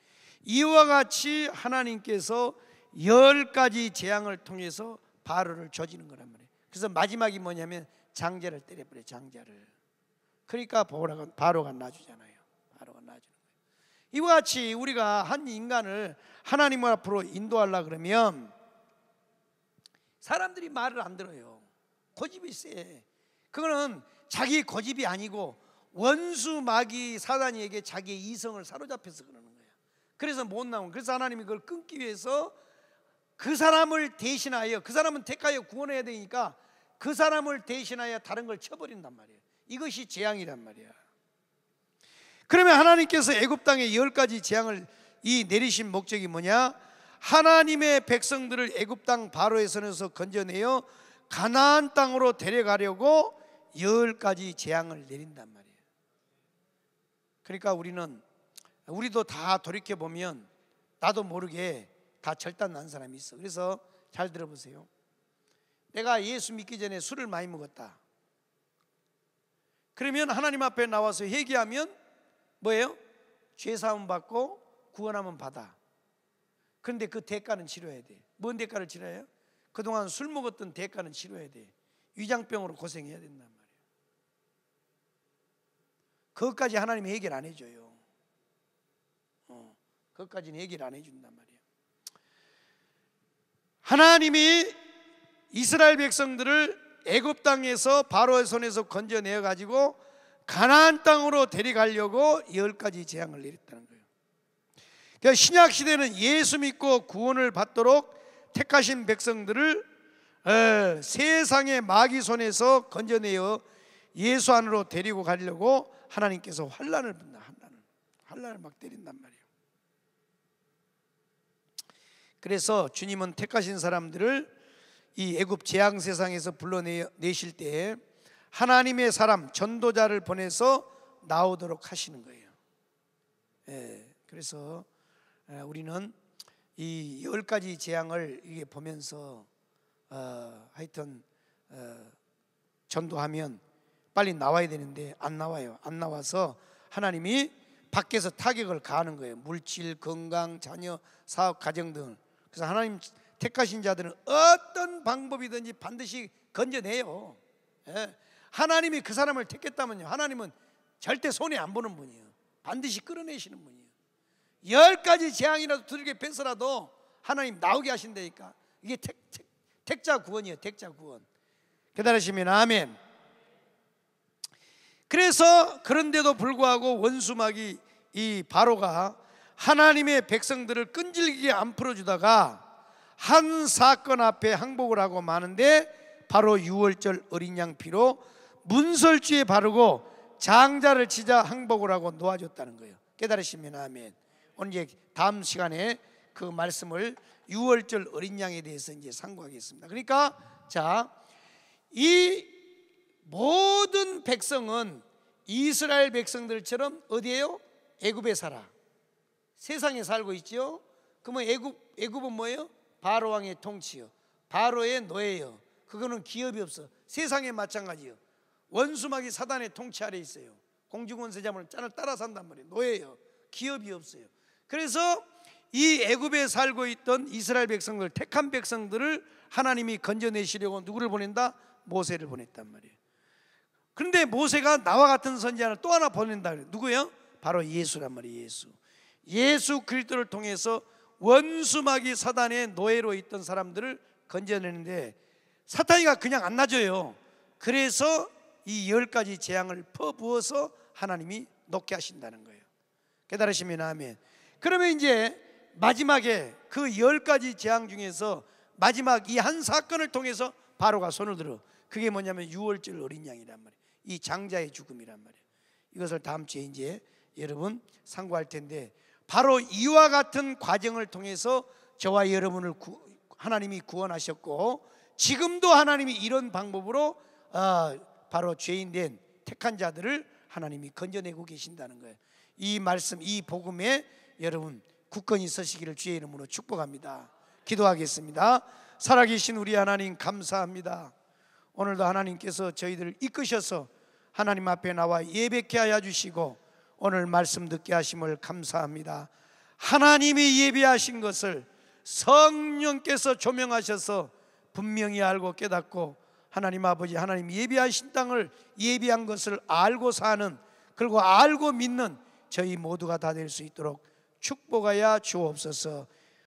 이와 같이 하나님께서 열 가지 재앙을 통해서 바로를 저지는 거란 말이에요. 그래서 마지막이 뭐냐면 장자를 때려버려 장자를. 그러니까 바로가, 바로가 나주잖아요. 이와 같이 우리가 한 인간을 하나님 앞으로 인도하려 그러면 사람들이 말을 안 들어요. 고집이 세. 그거는 자기 고집이 아니고 원수 마귀 사단이에게 자기의 이성을 사로잡혀서 그러는 거예요. 그래서 못 나온. 그래서 하나님이 그걸 끊기 위해서 그 사람을 대신하여 그 사람은 택하여 구원해야 되니까 그 사람을 대신하여 다른 걸 쳐버린단 말이에요. 이것이 재앙이란 말이야. 그러면 하나님께서 애굽 땅에 열 가지 재앙을 이 내리신 목적이 뭐냐? 하나님의 백성들을 애굽 땅 바로의 손에서 건져내어 가나안 땅으로 데려가려고 열 가지 재앙을 내린단 말이에요. 그러니까 우리는 우리도 다 돌이켜 보면 나도 모르게 다 절단 난 사람이 있어. 그래서 잘 들어보세요. 내가 예수 믿기 전에 술을 많이 먹었다. 그러면 하나님 앞에 나와서 회개하면 뭐예요? 죄 사함 받고 구원하면 받아. 그데그 대가는 치러야 돼. 뭔 대가를 치러요? 그동안 술 먹었던 대가는 치러야 돼. 위장병으로 고생해야 된단 말이에요. 그것까지 하나님이 해결 안 해줘요. 어, 그것까지는 해결 안 해준단 말이에요. 하나님이 이스라엘 백성들을 애굽 땅에서 바로의 손에서 건져내어 가지고 가나안 땅으로 데려가려고 열 가지 재앙을 내렸다는 거예요. 그러니까 신약 시대는 예수 믿고 구원을 받도록 택하신 백성들을 에, 세상의 마귀 손에서 건져내어 예수 안으로 데리고 가려고 하나님께서 환란을 분다 환란을 환란을 막 때린단 말이에요. 그래서 주님은 택하신 사람들을 이 애굽 재앙 세상에서 불러내실 때 하나님의 사람 전도자를 보내서 나오도록 하시는 거예요. 예, 그래서 예, 우리는 이 열 가지 재앙을 이게 보면서 어, 하여튼 어, 전도하면 빨리 나와야 되는데 안 나와요. 안 나와서 하나님이 밖에서 타격을 가하는 거예요. 물질, 건강, 자녀, 사업, 가정 등. 그래서 하나님 택하신 자들은 어떤 방법이든지 반드시 건져내요. 예. 하나님이 그 사람을 택했다면요. 하나님은 절대 손해 안 보는 분이에요. 반드시 끌어내시는 분이에요. 열 가지 재앙이라도 두들겨 패서라도 하나님 나오게 하신다니까. 이게 택, 택, 택자 구원이에요. 택자 구원. 깨달으시면 아멘. 그래서 그런데도 불구하고 원수막이 이 바로가 하나님의 백성들을 끈질기게 안 풀어주다가 한 사건 앞에 항복을 하고 마는데 바로 6월절 어린 양 피로 문설주에 바르고 장자를 치자 항복을 하고 놓아줬다는 거예요. 깨달으시면 아멘. 오늘 이제 다음 시간에 그 말씀을 유월절 어린 양에 대해서 이제 상고하겠습니다. 그러니까 자, 이 모든 백성은 이스라엘 백성들처럼 어디에요? 애굽에 살아. 세상에 살고 있지요. 그러면 애굽 애굽은 뭐예요? 바로 왕의 통치요. 바로의 노예요. 그거는 기업이 없어. 세상에 마찬가지요. 원수막이 사단의 통치 아래 있어요. 공중원세자문을 짠을 따라 산단 말이에요. 노예예요. 기업이 없어요. 그래서 이 애굽에 살고 있던 이스라엘 백성들 택한 백성들을 하나님이 건져내시려고 누구를 보낸다? 모세를 보냈단 말이에요. 그런데 모세가 나와 같은 선지자를 또 하나 보낸다 누구요? 바로 예수란 말이에요. 예수. 예수 그리스도를 통해서 원수막이 사단의 노예로 있던 사람들을 건져내는데 사탄이가 그냥 안 놔줘요. 그래서 이열 가지 재앙을 퍼부어서 하나님이 놓게 하신다는 거예요. 깨달으시면 아멘. 그러면 이제 마지막에 그 열 가지 재앙 중에서 마지막 이 한 사건을 통해서 바로가 손을 들어 그게 뭐냐면 유월절 어린 양이란 말이에요. 이 장자의 죽음이란 말이에요. 이것을 다음 주에 이제 여러분 상고할 텐데 바로 이와 같은 과정을 통해서 저와 여러분을 구, 하나님이 구원하셨고 지금도 하나님이 이런 방법으로 어, 바로 죄인 된 택한 자들을 하나님이 건져내고 계신다는 거예요. 이 말씀, 이 복음에 여러분 굳건히 서시기를 주의 이름으로 축복합니다. 기도하겠습니다. 살아계신 우리 하나님 감사합니다. 오늘도 하나님께서 저희들을 이끄셔서 하나님 앞에 나와 예배케 하여 주시고 오늘 말씀 듣게 하심을 감사합니다. 하나님이 예비하신 것을 성령께서 조명하셔서 분명히 알고 깨닫고 하나님 아버지 하나님 예비하신 땅을 예비한 것을 알고 사는 그리고 알고 믿는 저희 모두가 다 될 수 있도록 축복하여 주옵소서.